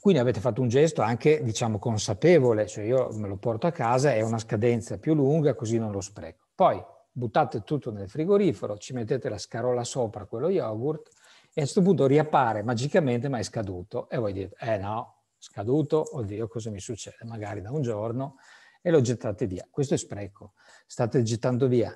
Quindi avete fatto un gesto anche, diciamo, consapevole, cioè io me lo porto a casa, è una scadenza più lunga, così non lo spreco. Poi buttate tutto nel frigorifero, ci mettete la scarola sopra quello yogurt e a questo punto riappare magicamente ma è scaduto e voi dite, eh no, scaduto, oddio cosa mi succede, magari da un giorno e lo gettate via. Questo è spreco, state gettando via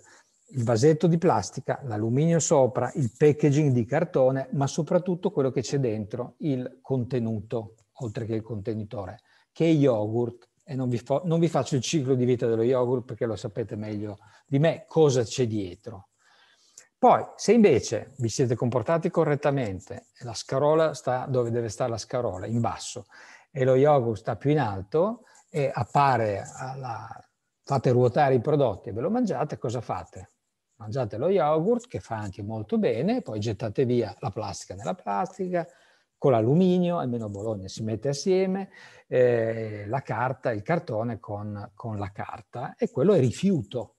il vasetto di plastica, l'alluminio sopra, il packaging di cartone, ma soprattutto quello che c'è dentro, il contenuto oltre che il contenitore, che è yogurt, e non vi, fa, non vi faccio il ciclo di vita dello yogurt perché lo sapete meglio di me cosa c'è dietro. Poi, se invece vi siete comportati correttamente, e la scarola sta dove deve stare la scarola, in basso, e lo yogurt sta più in alto e appare, alla, fate ruotare i prodotti e ve lo mangiate, cosa fate? Mangiate lo yogurt, che fa anche molto bene, poi gettate via la plastica nella plastica, con l'alluminio, almeno a Bologna si mette assieme eh, la carta, il cartone con, con, la carta e quello è rifiuto.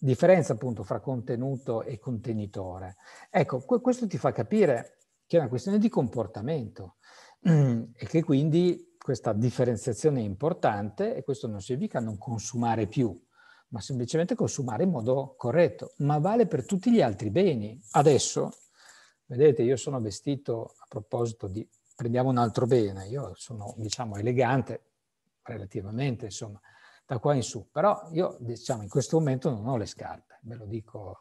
Differenza appunto fra contenuto e contenitore. Ecco, questo ti fa capire che è una questione di comportamento <clears throat> e che quindi questa differenziazione è importante e questo non significa non consumare più, ma semplicemente consumare in modo corretto, ma vale per tutti gli altri beni. Adesso, vedete, io sono vestito proposito di prendiamo un altro bene, io sono diciamo elegante relativamente, insomma, da qua in su, però io diciamo in questo momento non ho le scarpe, ve lo dico.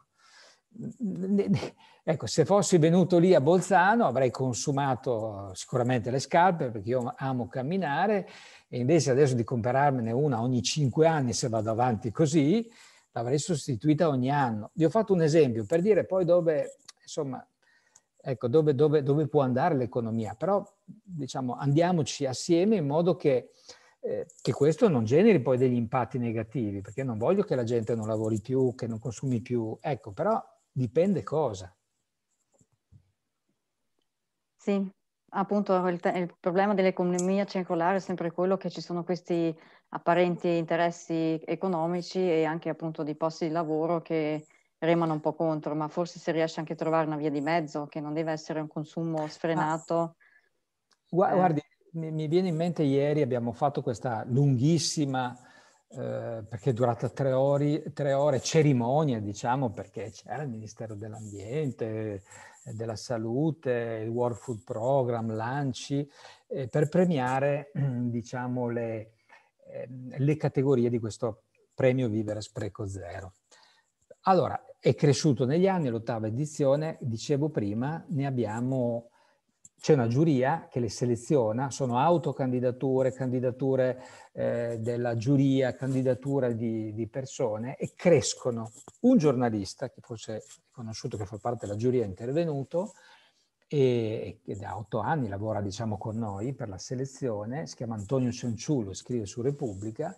Ecco, se fossi venuto lì a Bolzano avrei consumato sicuramente le scarpe perché io amo camminare e invece adesso di comprarmene una ogni cinque anni se vado avanti così, l'avrei sostituita ogni anno. Vi ho fatto un esempio per dire poi dove, insomma, ecco, dove, dove, dove può andare l'economia, però diciamo, andiamoci assieme in modo che, eh, che, questo non generi poi degli impatti negativi, perché non voglio che la gente non lavori più, che non consumi più, ecco, però dipende cosa. Sì, appunto il, te- il problema dell'economia circolare è sempre quello che ci sono questi apparenti interessi economici e anche appunto di posti di lavoro che remano un po' contro, ma forse si riesce anche a trovare una via di mezzo che non deve essere un consumo sfrenato. Ma, eh. guardi, mi, mi, viene in mente ieri abbiamo fatto questa lunghissima, eh, perché è durata tre ore, tre ore, cerimonia, diciamo, perché c'era il Ministero dell'Ambiente, della Salute, il World Food Program, l'ANCI, eh, per premiare, <clears throat> diciamo, le, ehm, le categorie di questo premio Vivere Spreco Zero. Allora, è cresciuto negli anni, l'ottava edizione, dicevo prima, ne abbiamo, c'è una giuria che le seleziona, sono autocandidature, candidature eh, della giuria, candidature di, di, persone e crescono. Un giornalista, che forse è conosciuto, che fa parte della giuria, è intervenuto e, e da otto anni lavora diciamo, con noi per la selezione, si chiama Antonio Senciullo, scrive su Repubblica,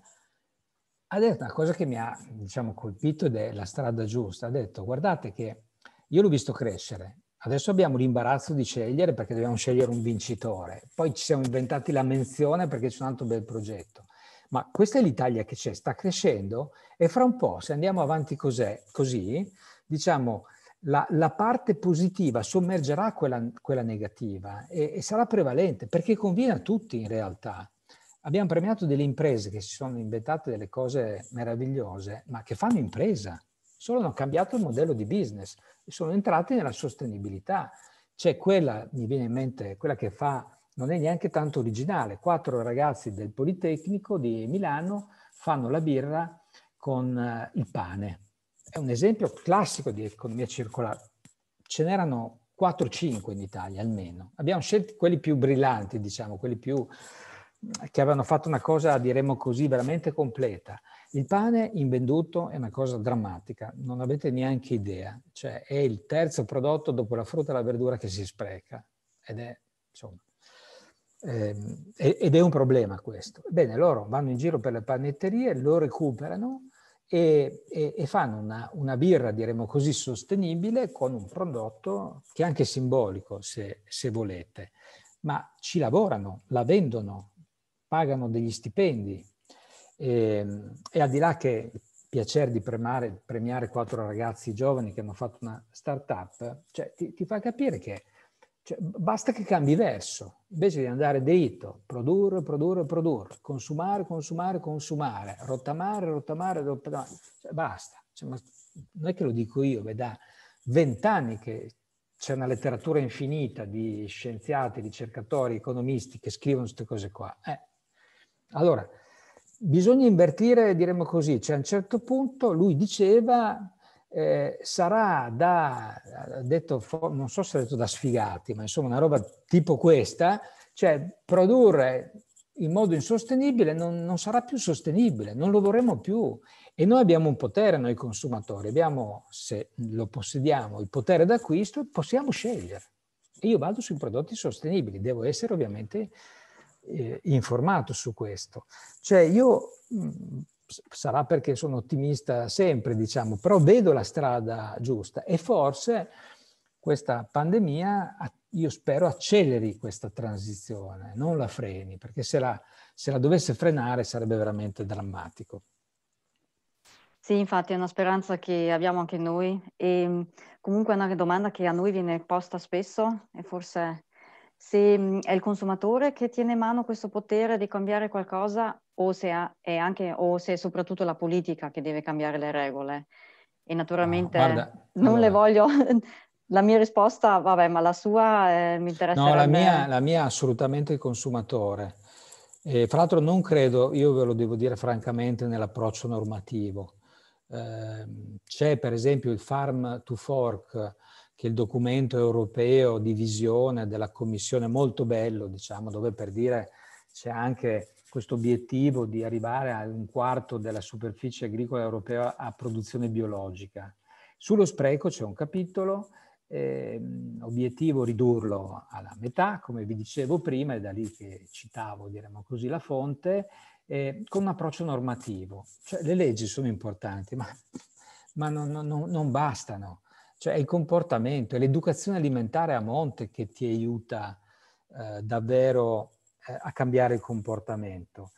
ha detto una cosa che mi ha diciamo, colpito ed è la strada giusta. Ha detto, guardate che io l'ho visto crescere, adesso abbiamo l'imbarazzo di scegliere perché dobbiamo scegliere un vincitore, poi ci siamo inventati la menzione perché c'è un altro bel progetto. Ma questa è l'Italia che c'è, sta crescendo e fra un po', se andiamo avanti così, diciamo, la, la, parte positiva sommergerà quella, quella negativa e, e sarà prevalente perché conviene a tutti in realtà abbiamo premiato delle imprese che si sono inventate delle cose meravigliose, ma che fanno impresa, solo hanno cambiato il modello di business e sono entrati nella sostenibilità. C'è quella, mi viene in mente, quella che fa, non è neanche tanto originale, quattro ragazzi del Politecnico di Milano fanno la birra con eh, il pane. È un esempio classico di economia circolare. Ce n'erano 4-5 in Italia almeno. Abbiamo scelto quelli più brillanti, diciamo, quelli più che avevano fatto una cosa, diremmo così, veramente completa. Il pane invenduto è una cosa drammatica, non avete neanche idea. Cioè, è il terzo prodotto dopo la frutta e la verdura che si spreca. Ed è, insomma, ehm, ed è un problema questo. Bene, loro vanno in giro per le panetterie, lo recuperano e, e, e fanno una, una, birra, diremmo così, sostenibile con un prodotto che è anche simbolico, se, se volete. Ma ci lavorano, la vendono, pagano degli stipendi e, ehm, e al di là che il piacere di premare, premiare quattro ragazzi giovani che hanno fatto una startup, cioè, ti, ti fa capire che cioè, basta che cambi verso, invece di andare dritto, produrre, produrre, produrre, consumare, consumare, consumare, rottamare, rottamare, rottamare, cioè, basta. Cioè, non è che lo dico io, beh, da vent'anni che c'è una letteratura infinita di scienziati, ricercatori, economisti che scrivono queste cose qua. Eh, allora, bisogna invertire, diremmo così, cioè a un certo punto lui diceva eh, sarà da, detto, non so se ha detto da sfigati, ma insomma una roba tipo questa, cioè produrre in modo insostenibile non, non sarà più sostenibile, non lo vorremmo più. E noi abbiamo un potere, noi consumatori, abbiamo, se lo possediamo, il potere d'acquisto, possiamo scegliere. Io vado sui prodotti sostenibili, devo essere ovviamente eh, informato su questo. Cioè io, mh, sarà perché sono ottimista sempre, diciamo, però vedo la strada giusta e forse questa pandemia, io spero, acceleri questa transizione, non la freni, perché se la, se la dovesse frenare sarebbe veramente drammatico. Sì, infatti è una speranza che abbiamo anche noi e comunque è una domanda che a noi viene posta spesso e forse se è il consumatore che tiene in mano questo potere di cambiare qualcosa o se, è, anche, o se è soprattutto la politica che deve cambiare le regole. E naturalmente no, ah, guarda, non allora. le voglio... <laughs> La mia risposta, vabbè, ma la sua eh, mi interessa. No, la mia, la mia assolutamente il consumatore. E, fra l'altro non credo, io ve lo devo dire francamente, nell'approccio normativo. Eh, c'è per esempio il farm to fork, che il documento europeo di visione della Commissione, molto bello, diciamo, dove per dire c'è anche questo obiettivo di arrivare a un quarto della superficie agricola europea a produzione biologica. Sullo spreco c'è un capitolo, eh, obiettivo ridurlo alla metà, come vi dicevo prima, è da lì che citavo, diremmo così, la fonte, eh, con un approccio normativo. Cioè, le leggi sono importanti, ma, ma non, non, non bastano cioè è il comportamento, è l'educazione alimentare a monte che ti aiuta eh, davvero eh, a cambiare il comportamento.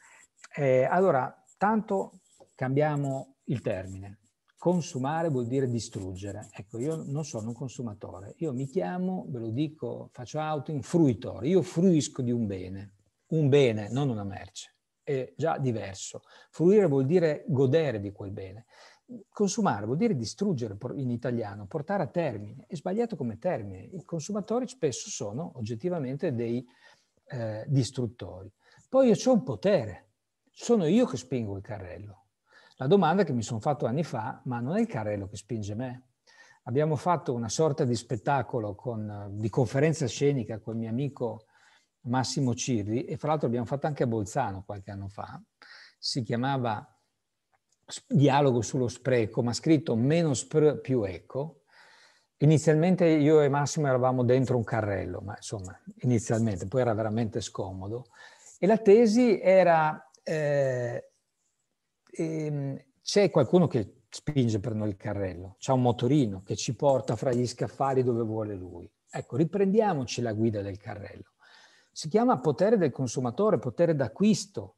Eh, allora, tanto cambiamo il termine. Consumare vuol dire distruggere. Ecco, io non sono un consumatore, io mi chiamo, ve lo dico, faccio auto in fruitore, io fruisco di un bene, un bene, non una merce. È già diverso. Fruire vuol dire godere di quel bene consumare vuol dire distruggere in italiano, portare a termine. È sbagliato come termine. I consumatori spesso sono oggettivamente dei eh, distruttori. Poi io ho un potere, sono io che spingo il carrello. La domanda che mi sono fatto anni fa, ma non è il carrello che spinge me? Abbiamo fatto una sorta di spettacolo con, di conferenza scenica con il mio amico Massimo Cirri e fra l'altro abbiamo fatto anche a Bolzano qualche anno fa. Si chiamava dialogo sullo spreco, ma scritto meno spr più eco. Inizialmente io e Massimo eravamo dentro un carrello, ma insomma, inizialmente, poi era veramente scomodo. E la tesi era, eh, ehm, c'è qualcuno che spinge per noi il carrello, c'è un motorino che ci porta fra gli scaffali dove vuole lui. Ecco, riprendiamoci la guida del carrello. Si chiama potere del consumatore, potere d'acquisto,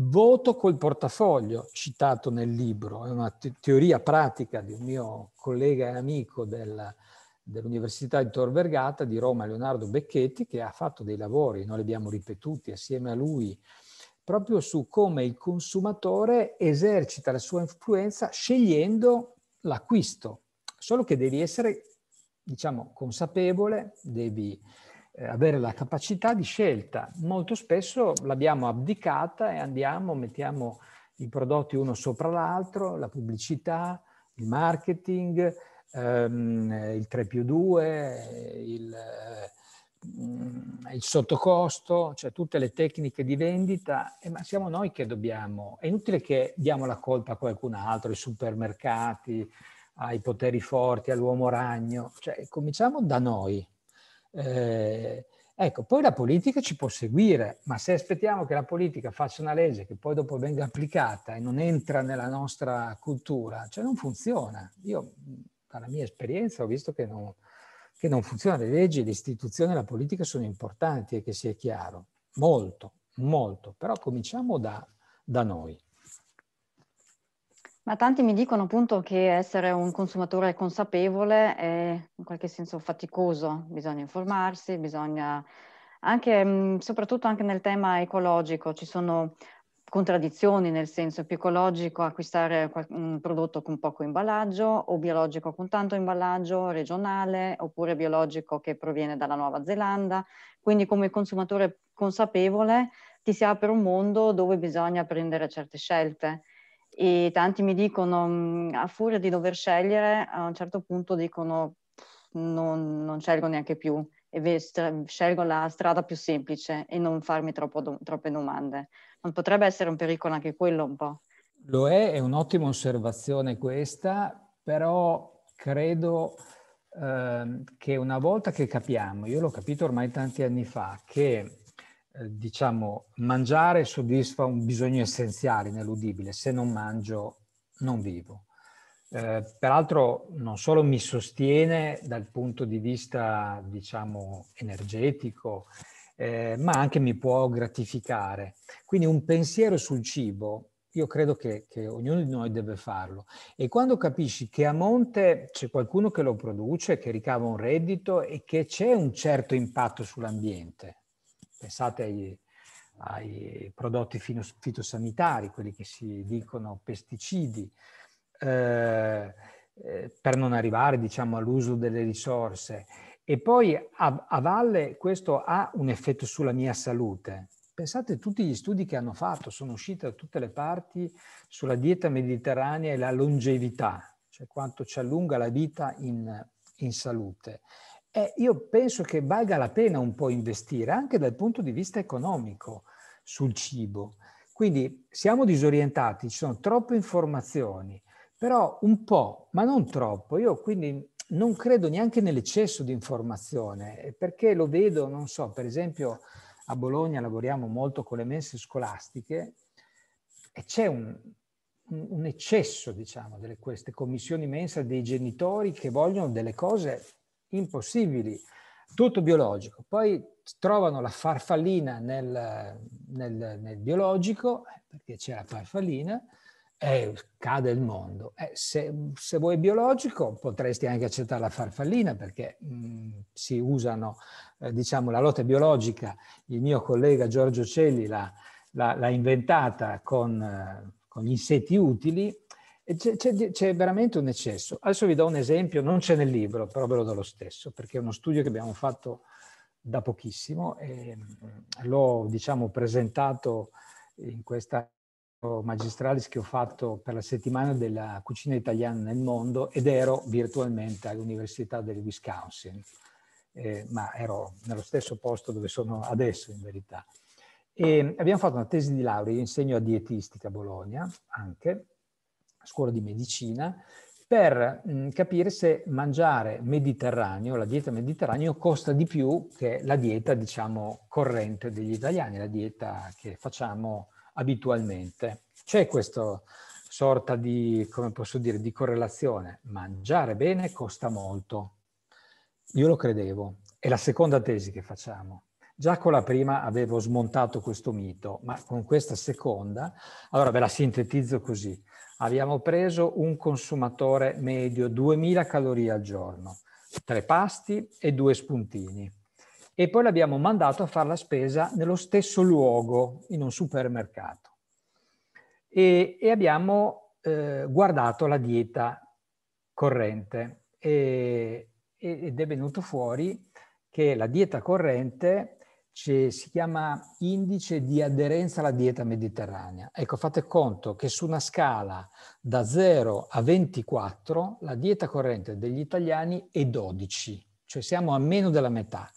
Voto col portafoglio, citato nel libro, è una te- teoria pratica di un mio collega e amico del, dell'Università di Tor Vergata di Roma, Leonardo Becchetti, che ha fatto dei lavori, noi li abbiamo ripetuti assieme a lui, proprio su come il consumatore esercita la sua influenza scegliendo l'acquisto. Solo che devi essere, diciamo, consapevole, devi eh, avere la capacità di scelta. Molto spesso l'abbiamo abdicata e andiamo, mettiamo i prodotti uno sopra l'altro, la pubblicità, il marketing, ehm, il 3 più 2, il, eh, il, sottocosto, cioè tutte le tecniche di vendita, eh, ma siamo noi che dobbiamo. È inutile che diamo la colpa a qualcun altro, ai supermercati, ai poteri forti, all'uomo ragno, cioè cominciamo da noi eh, ecco, poi la politica ci può seguire, ma se aspettiamo che la politica faccia una legge che poi dopo venga applicata e non entra nella nostra cultura, cioè non funziona. Io, dalla mia esperienza, ho visto che non, che non funziona. Le leggi, le istituzioni, la politica sono importanti e che sia chiaro. Molto, molto. Però cominciamo da, da noi. Ma tanti mi dicono appunto che essere un consumatore consapevole è in qualche senso faticoso, bisogna informarsi, bisogna anche, mm, soprattutto anche nel tema ecologico, ci sono contraddizioni nel senso è più ecologico acquistare mm, un prodotto con poco imballaggio o biologico con tanto imballaggio regionale oppure biologico che proviene dalla Nuova Zelanda. Quindi come consumatore consapevole ti si apre un mondo dove bisogna prendere certe scelte e tanti mi dicono, mm, a furia di dover scegliere, a un certo punto dicono non, non scelgo neanche più e scelgo la strada più semplice e non farmi do- troppe domande. Non potrebbe essere un pericolo anche quello un po'. Lo è, è un'ottima osservazione questa, però credo eh, che una volta che capiamo, io l'ho capito ormai tanti anni fa, che eh, diciamo, mangiare soddisfa un bisogno essenziale ineludibile, se non mangio non vivo. Eh, peraltro non solo mi sostiene dal punto di vista, diciamo, energetico, eh, ma anche mi può gratificare. Quindi un pensiero sul cibo, io credo che, che ognuno di noi deve farlo. E quando capisci che a monte c'è qualcuno che lo produce, che ricava un reddito e che c'è un certo impatto sull'ambiente, Pensate ai, ai prodotti fitosanitari, quelli che si dicono pesticidi, eh, eh, per non arrivare diciamo, all'uso delle risorse. E poi a, a, valle questo ha un effetto sulla mia salute. Pensate a tutti gli studi che hanno fatto, sono usciti da tutte le parti sulla dieta mediterranea e la longevità, cioè quanto ci allunga la vita in, in salute. Eh, io penso che valga la pena un po' investire anche dal punto di vista economico sul cibo. Quindi siamo disorientati, ci sono troppe informazioni, però un po', ma non troppo. Io quindi non credo neanche nell'eccesso di informazione, eh, perché lo vedo, non so, per esempio a Bologna lavoriamo molto con le mense scolastiche e c'è un, un eccesso, diciamo, di queste commissioni mensa dei genitori che vogliono delle cose impossibili, tutto biologico. Poi trovano la farfallina nel, nel, nel biologico, eh, perché c'è la farfallina, e cade il mondo. Eh, se, se, vuoi biologico potresti anche accettare la farfallina perché mh, mm, si usano, eh, diciamo, la lotta biologica, il mio collega Giorgio Celli l'ha, inventata con, eh, con, gli insetti utili c'è, c'è, c'è, veramente un eccesso. Adesso vi do un esempio, non c'è nel libro, però ve lo do lo stesso, perché è uno studio che abbiamo fatto da pochissimo e mm, l'ho diciamo, presentato in questa magistralis che ho fatto per la settimana della cucina italiana nel mondo ed ero virtualmente all'Università del Wisconsin, eh, ma ero nello stesso posto dove sono adesso in verità. E abbiamo fatto una tesi di laurea, io insegno a dietistica a Bologna anche, scuola di medicina, per mh, mm, capire se mangiare mediterraneo, la dieta mediterranea, costa di più che la dieta, diciamo, corrente degli italiani, la dieta che facciamo abitualmente. C'è questa sorta di, come posso dire, di correlazione. Mangiare bene costa molto. Io lo credevo. È la seconda tesi che facciamo. Già con la prima avevo smontato questo mito, ma con questa seconda, allora ve la sintetizzo così abbiamo preso un consumatore medio 2000 calorie al giorno, tre pasti e due spuntini. E poi l'abbiamo mandato a fare la spesa nello stesso luogo, in un supermercato. E, e abbiamo eh, guardato la dieta corrente e, ed è venuto fuori che la dieta corrente c'è, si chiama indice di aderenza alla dieta mediterranea. Ecco, fate conto che su una scala da 0 a 24 la dieta corrente degli italiani è 12, cioè siamo a meno della metà.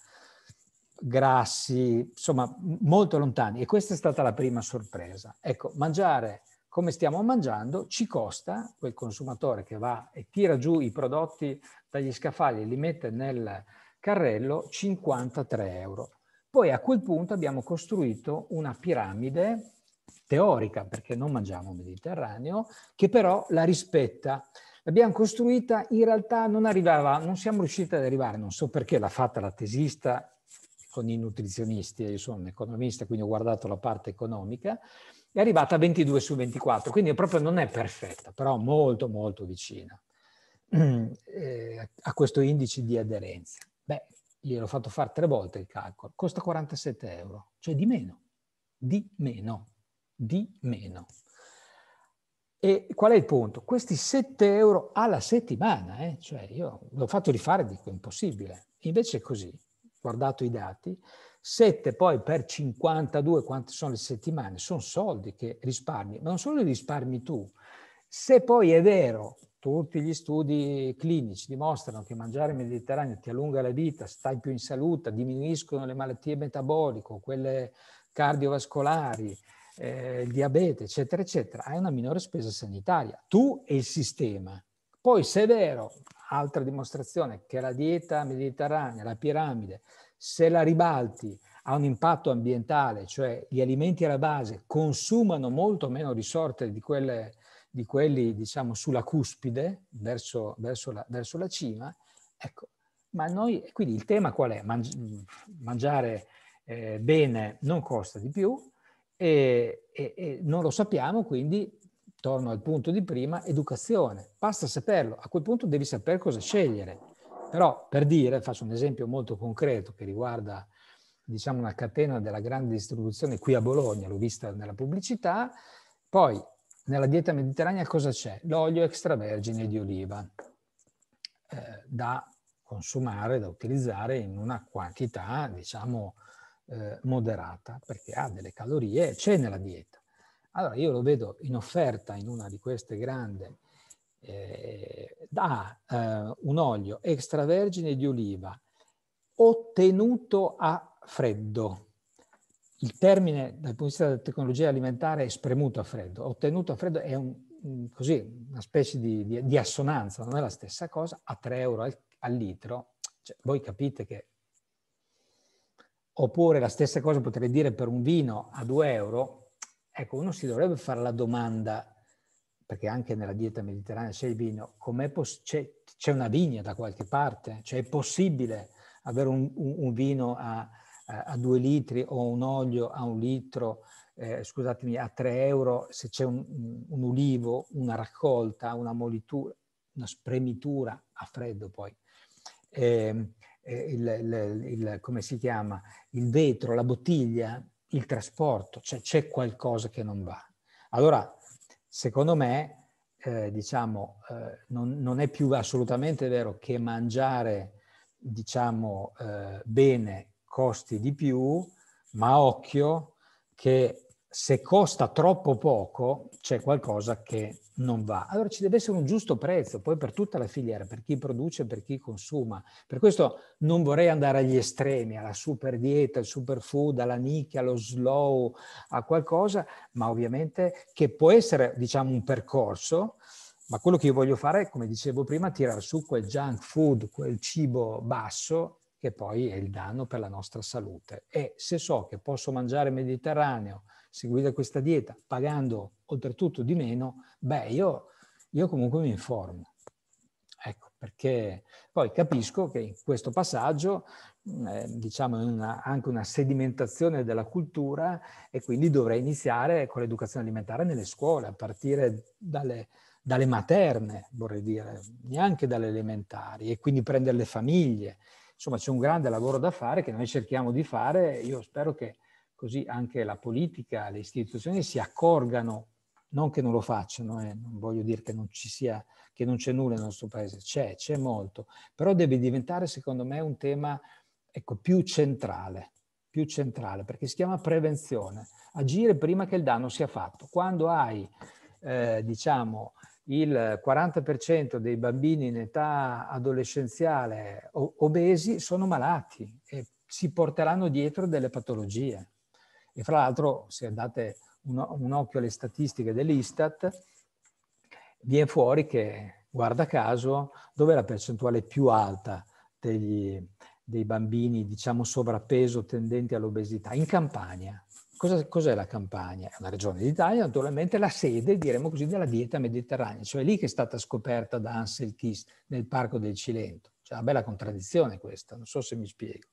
Grassi, insomma, molto lontani. E questa è stata la prima sorpresa. Ecco, mangiare come stiamo mangiando ci costa, quel consumatore che va e tira giù i prodotti dagli scaffali e li mette nel carrello, 53 euro poi a quel punto abbiamo costruito una piramide teorica, perché non mangiamo Mediterraneo, che però la rispetta. L'abbiamo costruita, in realtà non arrivava, non siamo riusciti ad arrivare, non so perché l'ha fatta la tesista con i nutrizionisti, io sono un economista, quindi ho guardato la parte economica, è arrivata a 22 su 24, quindi proprio non è perfetta, però molto molto vicina <clears throat> eh, a questo indice di aderenza. Beh, gliel'ho fatto fare tre volte il calcolo, costa 47 euro, cioè di meno, di meno, di meno. E qual è il punto? Questi 7 euro alla settimana, eh? cioè io l'ho fatto rifare, dico impossibile. Invece è così, guardato i dati, 7 poi per 52, quante sono le settimane? Sono soldi che risparmi, ma non solo li risparmi tu. Se poi è vero tutti gli studi clinici dimostrano che mangiare mediterraneo ti allunga la vita, stai più in salute, diminuiscono le malattie metaboliche, quelle cardiovascolari, eh, il diabete, eccetera, eccetera, hai una minore spesa sanitaria, tu e il sistema. Poi se è vero, altra dimostrazione, che la dieta mediterranea, la piramide, se la ribalti ha un impatto ambientale, cioè gli alimenti alla base consumano molto meno risorte di quelle di quelli diciamo sulla cuspide, verso, verso, la, verso la, cima, ecco, ma noi, quindi il tema qual è? Mangi, mangiare eh, bene non costa di più e, e, e non lo sappiamo, quindi torno al punto di prima, educazione, basta saperlo, a quel punto devi sapere cosa scegliere, però per dire, faccio un esempio molto concreto che riguarda diciamo una catena della grande distribuzione qui a Bologna, l'ho vista nella pubblicità, poi nella dieta mediterranea cosa c'è? L'olio extravergine di oliva eh, da consumare, da utilizzare in una quantità, diciamo, eh, moderata, perché ha delle calorie, c'è nella dieta. Allora io lo vedo in offerta in una di queste grandi, eh, da eh, un olio extravergine di oliva ottenuto a freddo, il termine dal punto di vista della tecnologia alimentare è spremuto a freddo, ottenuto a freddo è un, così, una specie di, di, di, assonanza, non è la stessa cosa, a 3 euro al, al litro, cioè, voi capite che oppure la stessa cosa potrei dire per un vino a 2 euro, ecco uno si dovrebbe fare la domanda, perché anche nella dieta mediterranea c'è il vino, c'è, c'è, una vigna da qualche parte, cioè è possibile avere un, un, un vino a a 2 litri o un olio a un litro, eh, scusatemi, a 3 euro, se c'è un, un, ulivo, una raccolta, una molitura, una spremitura a freddo poi. Ehm, eh, il, il, il, come si chiama? Il vetro, la bottiglia, il trasporto, cioè c'è qualcosa che non va. Allora, secondo me, eh, diciamo, eh, non, non, è più assolutamente vero che mangiare diciamo, eh, bene costi di più, ma occhio che se costa troppo poco c'è qualcosa che non va. Allora ci deve essere un giusto prezzo, poi per tutta la filiera, per chi produce, per chi consuma. Per questo non vorrei andare agli estremi, alla super dieta, al super food, alla nicchia, allo slow, a qualcosa, ma ovviamente che può essere diciamo un percorso, ma quello che io voglio fare, come dicevo prima, tirare su quel junk food, quel cibo basso che poi è il danno per la nostra salute. E se so che posso mangiare mediterraneo, seguire questa dieta, pagando oltretutto di meno, beh, io, io comunque mi informo. Ecco, perché poi capisco che in questo passaggio, mm, eh, diciamo, è una, anche una sedimentazione della cultura e quindi dovrei iniziare con l'educazione alimentare nelle scuole, a partire dalle, dalle materne, vorrei dire, neanche dalle elementari, e quindi prendere le famiglie insomma c'è un grande lavoro da fare che noi cerchiamo di fare. Io spero che così anche la politica, le istituzioni si accorgano, non che non lo facciano, eh, non voglio dire che non ci sia, che non c'è nulla nel nostro paese, c'è, c'è molto, però deve diventare secondo me un tema ecco, più centrale, più centrale, perché si chiama prevenzione, agire prima che il danno sia fatto. Quando hai, eh, diciamo, il 40% dei bambini in età adolescenziale obesi sono malati e si porteranno dietro delle patologie. E fra l'altro, se date un, un occhio alle statistiche dell'Istat, viene fuori che, guarda caso, dove è la percentuale più alta degli, dei bambini, diciamo, sovrappeso tendenti all'obesità? In Campania. Cosa, cos'è la Campania? È una regione d'Italia, naturalmente la sede, diremmo così, della dieta mediterranea, cioè lì che è stata scoperta da Ansel Kiss nel Parco del Cilento. C'è una bella contraddizione questa, non so se mi spiego.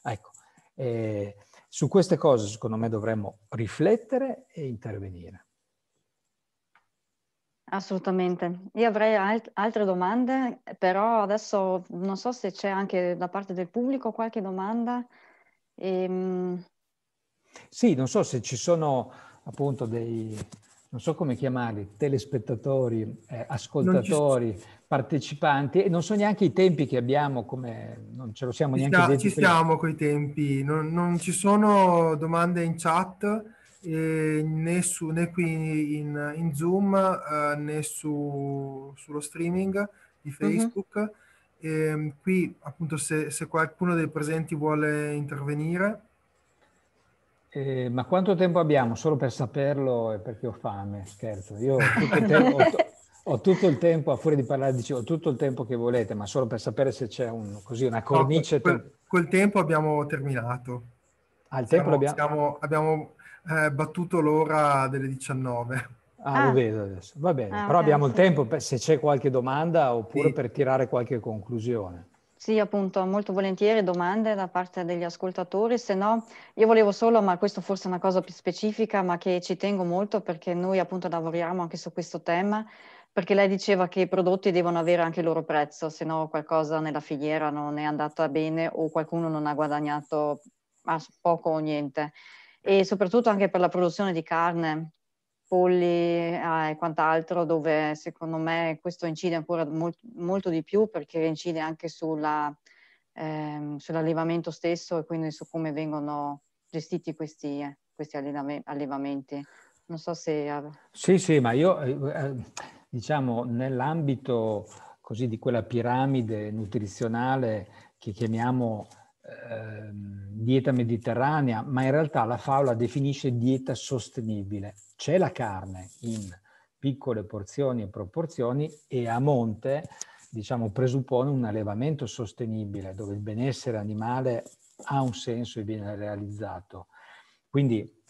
Ecco, eh, su queste cose secondo me dovremmo riflettere e intervenire. Assolutamente. Io avrei alt- altre domande, però adesso non so se c'è anche da parte del pubblico qualche domanda. Ehm... Sì, non so se ci sono appunto dei, non so come chiamarli, telespettatori, eh, ascoltatori, partecipanti e non so neanche i tempi che abbiamo, come non ce lo siamo ci neanche sta, Ci stiamo con i tempi, non, non, ci sono domande in chat, eh, né, su, né, qui in, in Zoom eh, né su, sullo streaming di Facebook. Uh-huh. qui appunto se, se qualcuno dei presenti vuole intervenire. Eh, ma quanto tempo abbiamo? Solo per saperlo e perché ho fame, scherzo. Io <laughs> tutto tempo, ho, ho, tutto il tempo, a fuori di parlare, dicevo, ho tutto il tempo che volete, ma solo per sapere se c'è un, così, una cornice. No, quel, quel, tempo abbiamo terminato. Al ah, tempo abbiamo... Siamo, abbiamo eh, battuto l'ora delle 19. Ah, ah, lo ah. vedo adesso. Va bene, ah, però abbiamo il tempo per, se c'è qualche domanda oppure sì. per tirare qualche conclusione. Sì, appunto, molto volentieri domande da parte degli ascoltatori, se no io volevo solo, ma questo forse è una cosa più specifica, ma che ci tengo molto perché noi appunto lavoriamo anche su questo tema, perché lei diceva che i prodotti devono avere anche il loro prezzo, se no qualcosa nella filiera non è andata bene o qualcuno non ha guadagnato poco o niente. E soprattutto anche per la produzione di carne, polli eh, e quant'altro, dove secondo me questo incide ancora molt, molto di più perché incide anche sulla, ehm, sull'allevamento stesso e quindi su come vengono gestiti questi, eh, questi allevamenti. Non so se... Sì, sì, ma io eh, eh, diciamo nell'ambito così di quella piramide nutrizionale che chiamiamo eh, dieta mediterranea, ma in realtà la FAO la definisce dieta sostenibile c'è la carne in piccole porzioni e proporzioni e a monte diciamo, presuppone un allevamento sostenibile dove il benessere animale ha un senso e viene realizzato. Quindi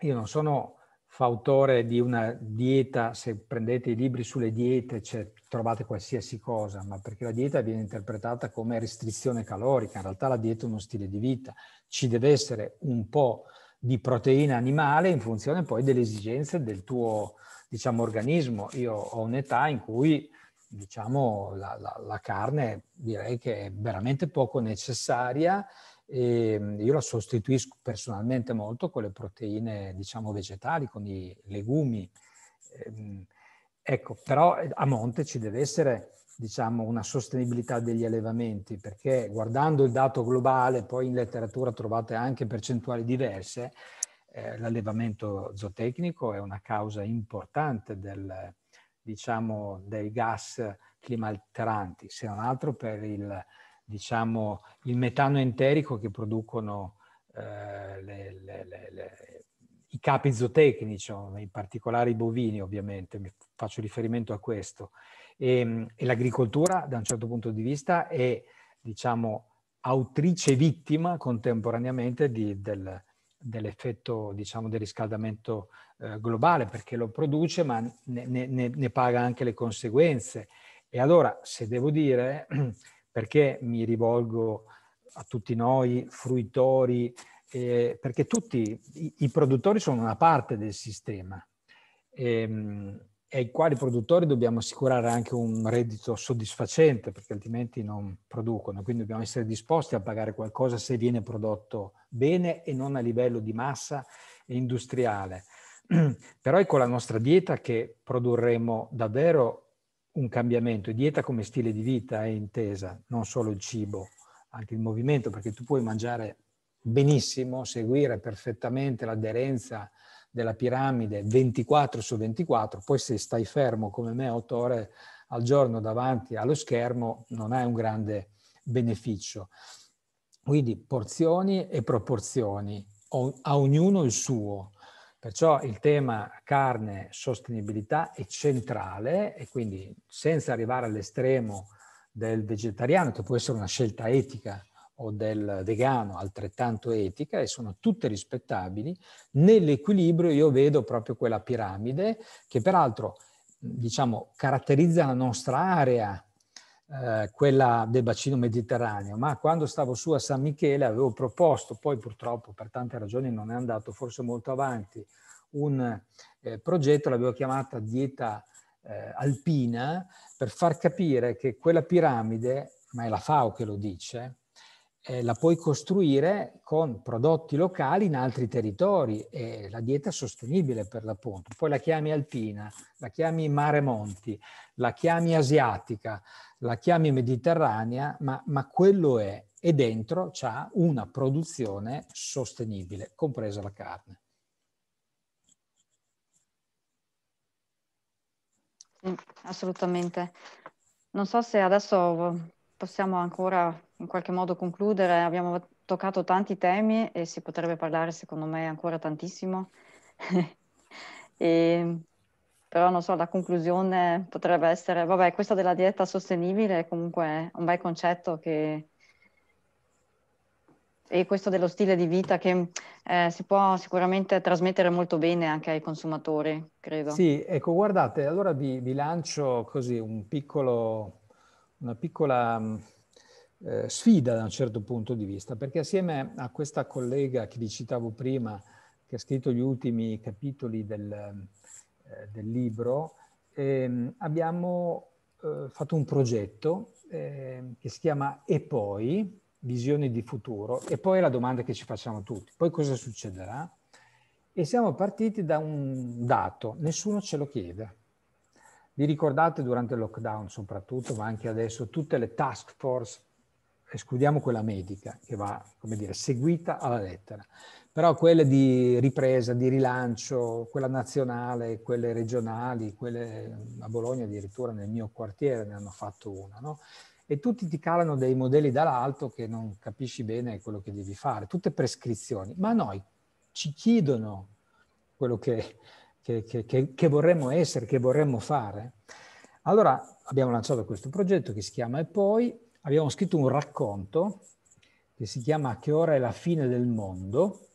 io non sono fautore di una dieta, se prendete i libri sulle diete trovate qualsiasi cosa, ma perché la dieta viene interpretata come restrizione calorica, in realtà la dieta è uno stile di vita, ci deve essere un po' di proteina animale in funzione poi delle esigenze del tuo diciamo, organismo. Io ho un'età in cui diciamo, la, la, la carne direi che è veramente poco necessaria e mm, io la sostituisco personalmente molto con le proteine diciamo, vegetali, con i legumi. Ehm, ecco, però eh, a monte ci deve essere diciamo, una sostenibilità degli allevamenti, perché guardando il dato globale, poi in letteratura trovate anche percentuali diverse, eh, l'allevamento zootecnico è una causa importante del, diciamo, dei gas climalteranti, se non altro per il, diciamo, il metano enterico che producono eh, le, le, le, i capi zootecnici, in particolare i bovini ovviamente, mi faccio riferimento a questo, e, ehm, e l'agricoltura, da un certo punto di vista, è, diciamo, autrice vittima contemporaneamente di, del, dell'effetto diciamo, del riscaldamento eh, globale perché lo produce ma ne, ne, ne, paga anche le conseguenze. E allora se devo dire <clears throat> perché mi rivolgo a tutti noi fruitori, eh, perché tutti i, i, produttori sono una parte del sistema. eh, e ai quali produttori dobbiamo assicurare anche un reddito soddisfacente perché altrimenti non producono. Quindi dobbiamo essere disposti a pagare qualcosa se viene prodotto bene e non a livello di massa e industriale. <clears throat> Però è con la nostra dieta che produrremo davvero un cambiamento. Dieta come stile di vita è intesa, non solo il cibo, anche il movimento, perché tu puoi mangiare benissimo, seguire perfettamente l'aderenza della piramide 24 su 24, poi se stai fermo come me 8 ore al giorno davanti allo schermo non hai un grande beneficio. Quindi porzioni e proporzioni, a ognuno il suo. Perciò il tema carne, sostenibilità è centrale e quindi senza arrivare all'estremo del vegetariano, che può essere una scelta etica, o del vegano altrettanto etica e sono tutte rispettabili, nell'equilibrio io vedo proprio quella piramide che peraltro diciamo, caratterizza la nostra area, eh, quella del bacino mediterraneo, ma quando stavo su a San Michele avevo proposto, poi purtroppo per tante ragioni non è andato forse molto avanti, un eh, progetto, l'avevo chiamata dieta eh, alpina, per far capire che quella piramide, ma è la FAO che lo dice, eh, la puoi costruire con prodotti locali in altri territori e la dieta è sostenibile per l'appunto. Poi la chiami alpina, la chiami mare monti, la chiami asiatica, la chiami mediterranea, ma, ma quello è e dentro c'è una produzione sostenibile, compresa la carne. assolutamente. Non so se adesso possiamo ancora in qualche modo concludere, abbiamo toccato tanti temi e si potrebbe parlare secondo me ancora tantissimo, <laughs> e, però non so, la conclusione potrebbe essere, vabbè, questa della dieta sostenibile è comunque un bel concetto che e questo dello stile di vita che eh, si può sicuramente trasmettere molto bene anche ai consumatori, credo. Sì, ecco, guardate, allora vi, vi lancio così un piccolo una piccola eh, sfida da un certo punto di vista, perché assieme a questa collega che vi citavo prima, che ha scritto gli ultimi capitoli del, eh, del libro, ehm, abbiamo eh, fatto un progetto ehm, che si chiama E poi, visione di futuro, e poi la domanda che ci facciamo tutti, poi cosa succederà? E siamo partiti da un dato, nessuno ce lo chiede vi ricordate durante il lockdown soprattutto, ma anche adesso, tutte le task force, escludiamo quella medica, che va, come dire, seguita alla lettera, però quelle di ripresa, di rilancio, quella nazionale, quelle regionali, quelle a Bologna addirittura nel mio quartiere ne hanno fatto una, no? e tutti ti calano dei modelli dall'alto che non capisci bene quello che devi fare, tutte prescrizioni, ma noi ci chiedono quello che che, che, che vorremmo essere, che vorremmo fare. Allora abbiamo lanciato questo progetto che si chiama E poi, abbiamo scritto un racconto che si chiama Che ora è la fine del mondo,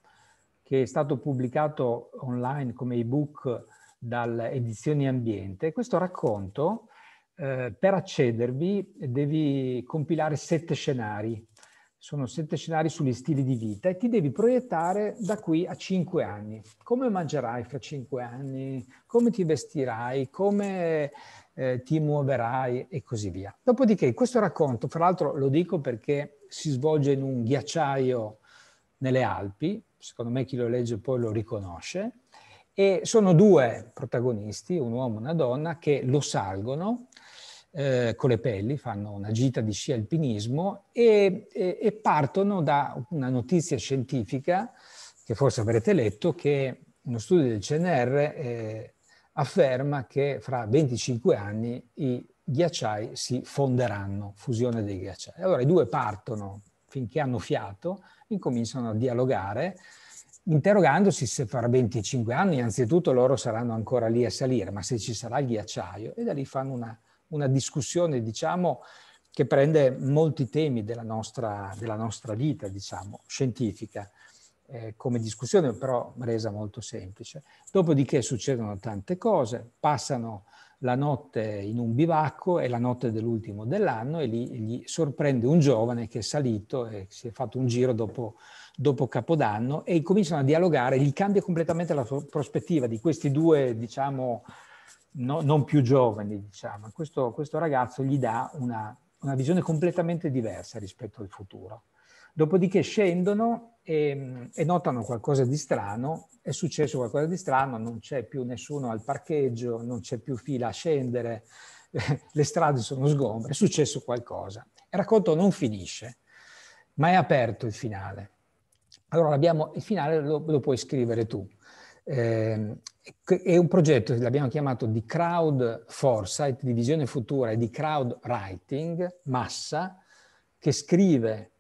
che è stato pubblicato online come ebook dalle Edizioni Ambiente. Questo racconto, eh, per accedervi, devi compilare sette scenari sono sette scenari sugli stili di vita e ti devi proiettare da qui a cinque anni. Come mangerai fra cinque anni? Come ti vestirai? Come eh, ti muoverai? E così via. Dopodiché questo racconto, fra l'altro lo dico perché si svolge in un ghiacciaio nelle Alpi, secondo me chi lo legge poi lo riconosce, e sono due protagonisti, un uomo e una donna, che lo salgono eh, con le pelli, fanno una gita di sci alpinismo e, e, e partono da una notizia scientifica che forse avrete letto, che uno studio del CNR eh, afferma che fra 25 anni i ghiacciai si fonderanno, fusione dei ghiacciai. Allora i due partono finché hanno fiato, incominciano a dialogare, interrogandosi se fra 25 anni, anzitutto loro saranno ancora lì a salire, ma se ci sarà il ghiacciaio, e da lì fanno una una discussione, diciamo, che prende molti temi della nostra, della nostra vita, diciamo, scientifica. Eh, come discussione, però resa molto semplice. Dopodiché succedono tante cose, passano la notte in un bivacco, è la notte dell'ultimo dell'anno e lì gli sorprende un giovane che è salito e si è fatto un giro dopo, dopo Capodanno e cominciano a dialogare, gli cambia completamente la prospettiva di questi due, diciamo, no, non più giovani, diciamo. Questo, questo ragazzo gli dà una, una, visione completamente diversa rispetto al futuro. Dopodiché scendono e, e notano qualcosa di strano, è successo qualcosa di strano, non c'è più nessuno al parcheggio, non c'è più fila a scendere, <laughs> le strade sono sgombre, è successo qualcosa. Il racconto non finisce, ma è aperto il finale. Allora abbiamo, il finale lo, lo puoi scrivere tu. Eh, è un progetto, che l'abbiamo chiamato di crowd foresight, di visione futura e di crowd writing, massa, che scrive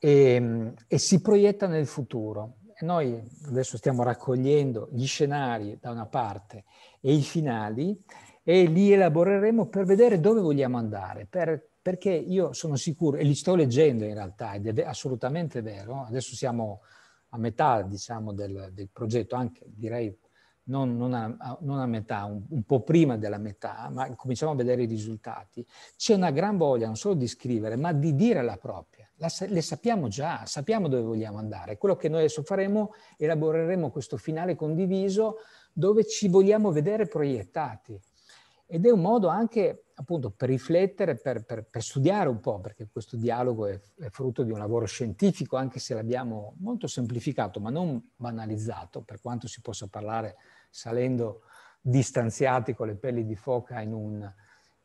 e, e si proietta nel futuro. noi adesso stiamo raccogliendo gli scenari da una parte e i finali e li elaboreremo per vedere dove vogliamo andare, per, perché io sono sicuro, e li sto leggendo in realtà, ed è assolutamente vero, adesso siamo a metà diciamo, del, del progetto, anche direi non, non, a, non a, metà, un, un, po' prima della metà, ma cominciamo a vedere i risultati, c'è una gran voglia non solo di scrivere, ma di dire la propria. La, le sappiamo già, sappiamo dove vogliamo andare. Quello che noi adesso faremo, elaboreremo questo finale condiviso dove ci vogliamo vedere proiettati ed è un modo anche appunto per riflettere, per, per, per studiare un po', perché questo dialogo è, è, frutto di un lavoro scientifico, anche se l'abbiamo molto semplificato, ma non banalizzato, per quanto si possa parlare salendo distanziati con le pelli di foca un,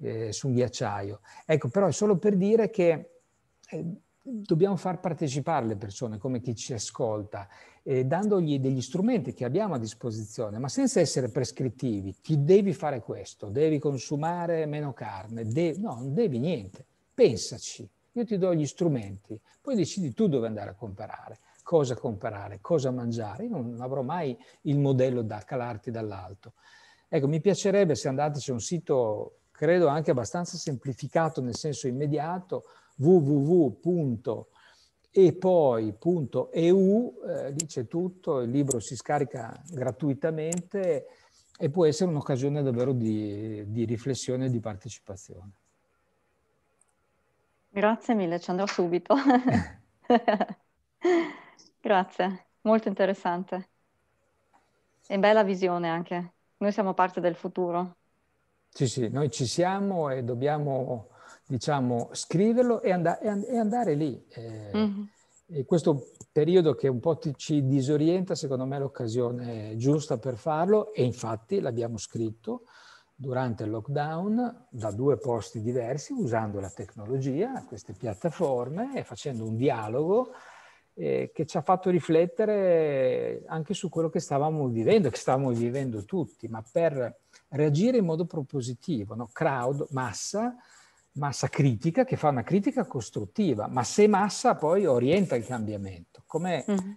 eh, su un ghiacciaio. Ecco, però è solo per dire che eh, dobbiamo far partecipare le persone come chi ci ascolta, eh, dandogli degli strumenti che abbiamo a disposizione, ma senza essere prescrittivi. Ti devi fare questo, devi consumare meno carne, devi, no, non devi niente. Pensaci, io ti do gli strumenti, poi decidi tu dove andare a comprare, cosa comprare, cosa mangiare. Io non avrò mai il modello da calarti dall'alto. Ecco, mi piacerebbe se andateci a un sito, credo anche abbastanza semplificato nel senso immediato, www.epoi.eu, eh, dice tutto, il libro si scarica gratuitamente e può essere un'occasione davvero di, di riflessione e di partecipazione. Grazie mille, ci andrò subito. <laughs> Grazie, molto interessante. E bella visione anche. Noi siamo parte del futuro. Sì, sì, noi ci siamo e dobbiamo diciamo, scriverlo e, and- e, and- e andare lì. Eh, mm-hmm. E questo periodo che un po' ti- ci disorienta, secondo me è l'occasione giusta per farlo e infatti l'abbiamo scritto durante il lockdown da due posti diversi usando la tecnologia, queste piattaforme e facendo un dialogo eh, che ci ha fatto riflettere anche su quello che stavamo vivendo, che stavamo vivendo tutti, ma per reagire in modo propositivo, no? crowd, massa, massa critica che fa una critica costruttiva, ma se massa poi orienta il cambiamento, come uh-huh. Mm-hmm.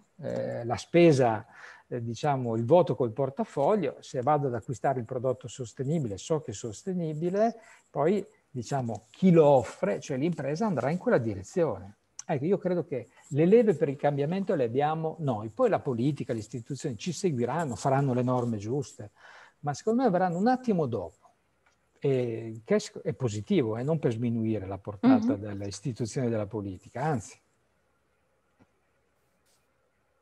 eh, la spesa, eh, diciamo il voto col portafoglio, se vado ad acquistare il prodotto sostenibile, so che è sostenibile, poi diciamo chi lo offre, cioè l'impresa andrà in quella direzione. Ecco, io credo che le leve per il cambiamento le abbiamo noi, poi la politica, le istituzioni ci seguiranno, faranno le norme giuste, ma secondo me avranno un attimo dopo e che cash è positivo, eh, non per sminuire la portata mm-hmm. delle istituzioni della politica, anzi.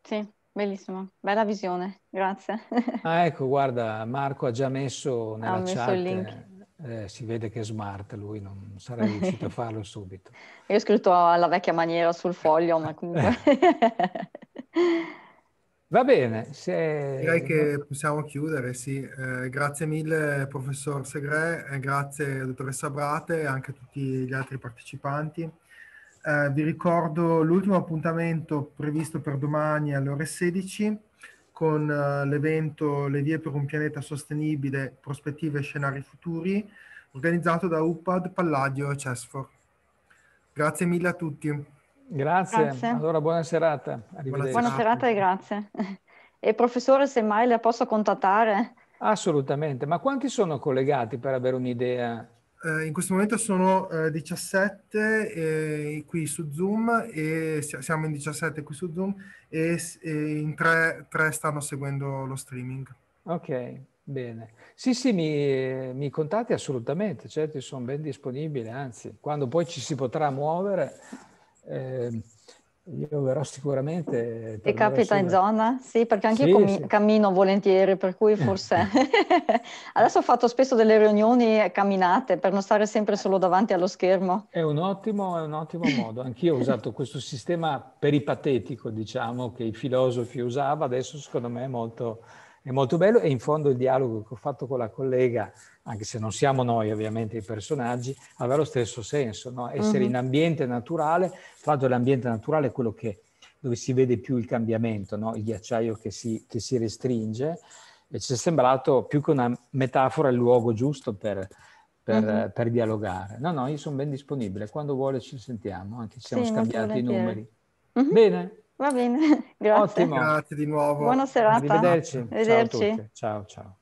Sì, bellissimo, bella visione, grazie. ah, ecco, guarda, Marco ha già messo nella ha chat, messo il link. Eh, eh, si vede che è smart, lui non sarei riuscito a <laughs> farlo subito. Io ho scritto alla vecchia maniera sul foglio, ma <laughs> comunque... <laughs> Va bene. Se... Direi che possiamo chiudere, sì. Eh, grazie mille professor Segre, grazie dottoressa Brate e anche a tutti gli altri partecipanti. Eh, vi ricordo l'ultimo appuntamento previsto per domani alle ore 16 con eh, l'evento Le vie per un pianeta sostenibile, prospettive e scenari futuri, organizzato da UPAD, Palladio e Cesfor. Grazie mille a tutti. Grazie. grazie. Allora buona serata. Buona serata e grazie. <laughs> E professore, semmai la posso contattare? Assolutamente. Ma quanti sono collegati per avere un'idea? Eh, in questo momento sono eh, 17 eh, qui su Zoom e siamo in 17 qui su Zoom e, e in 3, 3 stanno seguendo lo streaming. Ok, Bene. Sì, sì, mi, mi, contatti assolutamente, certo, sono ben disponibile, anzi, quando poi ci si potrà muovere eh, io verrò sicuramente. Ti capita in zona? Sì, perché anche sì, io com- sì. cammino volentieri, per cui forse. <laughs> <laughs> Adesso ho fatto spesso delle riunioni camminate per non stare sempre solo davanti allo schermo. È un ottimo, è un ottimo <laughs> modo. Anch'io ho usato questo sistema peripatetico, diciamo, che i filosofi usavano, adesso secondo me è molto è molto bello e in fondo il dialogo che ho fatto con la collega, anche se non siamo noi ovviamente i personaggi, aveva lo stesso senso, no? essere mm-hmm. in ambiente naturale, tra l'altro l'ambiente naturale è quello che, dove si vede più il cambiamento, no? il ghiacciaio che si, che si restringe e ci è sembrato più che una metafora il luogo giusto per, per, mm-hmm. per dialogare. No, no, io sono ben disponibile, quando vuole ci sentiamo, anche se siamo sì, scambiati i numeri. Mm-hmm. Bene. Va bene, <laughs> grazie. Ottimo. Grazie di nuovo. Buona serata. Arrivederci. Arrivederci. Ciao, ciao.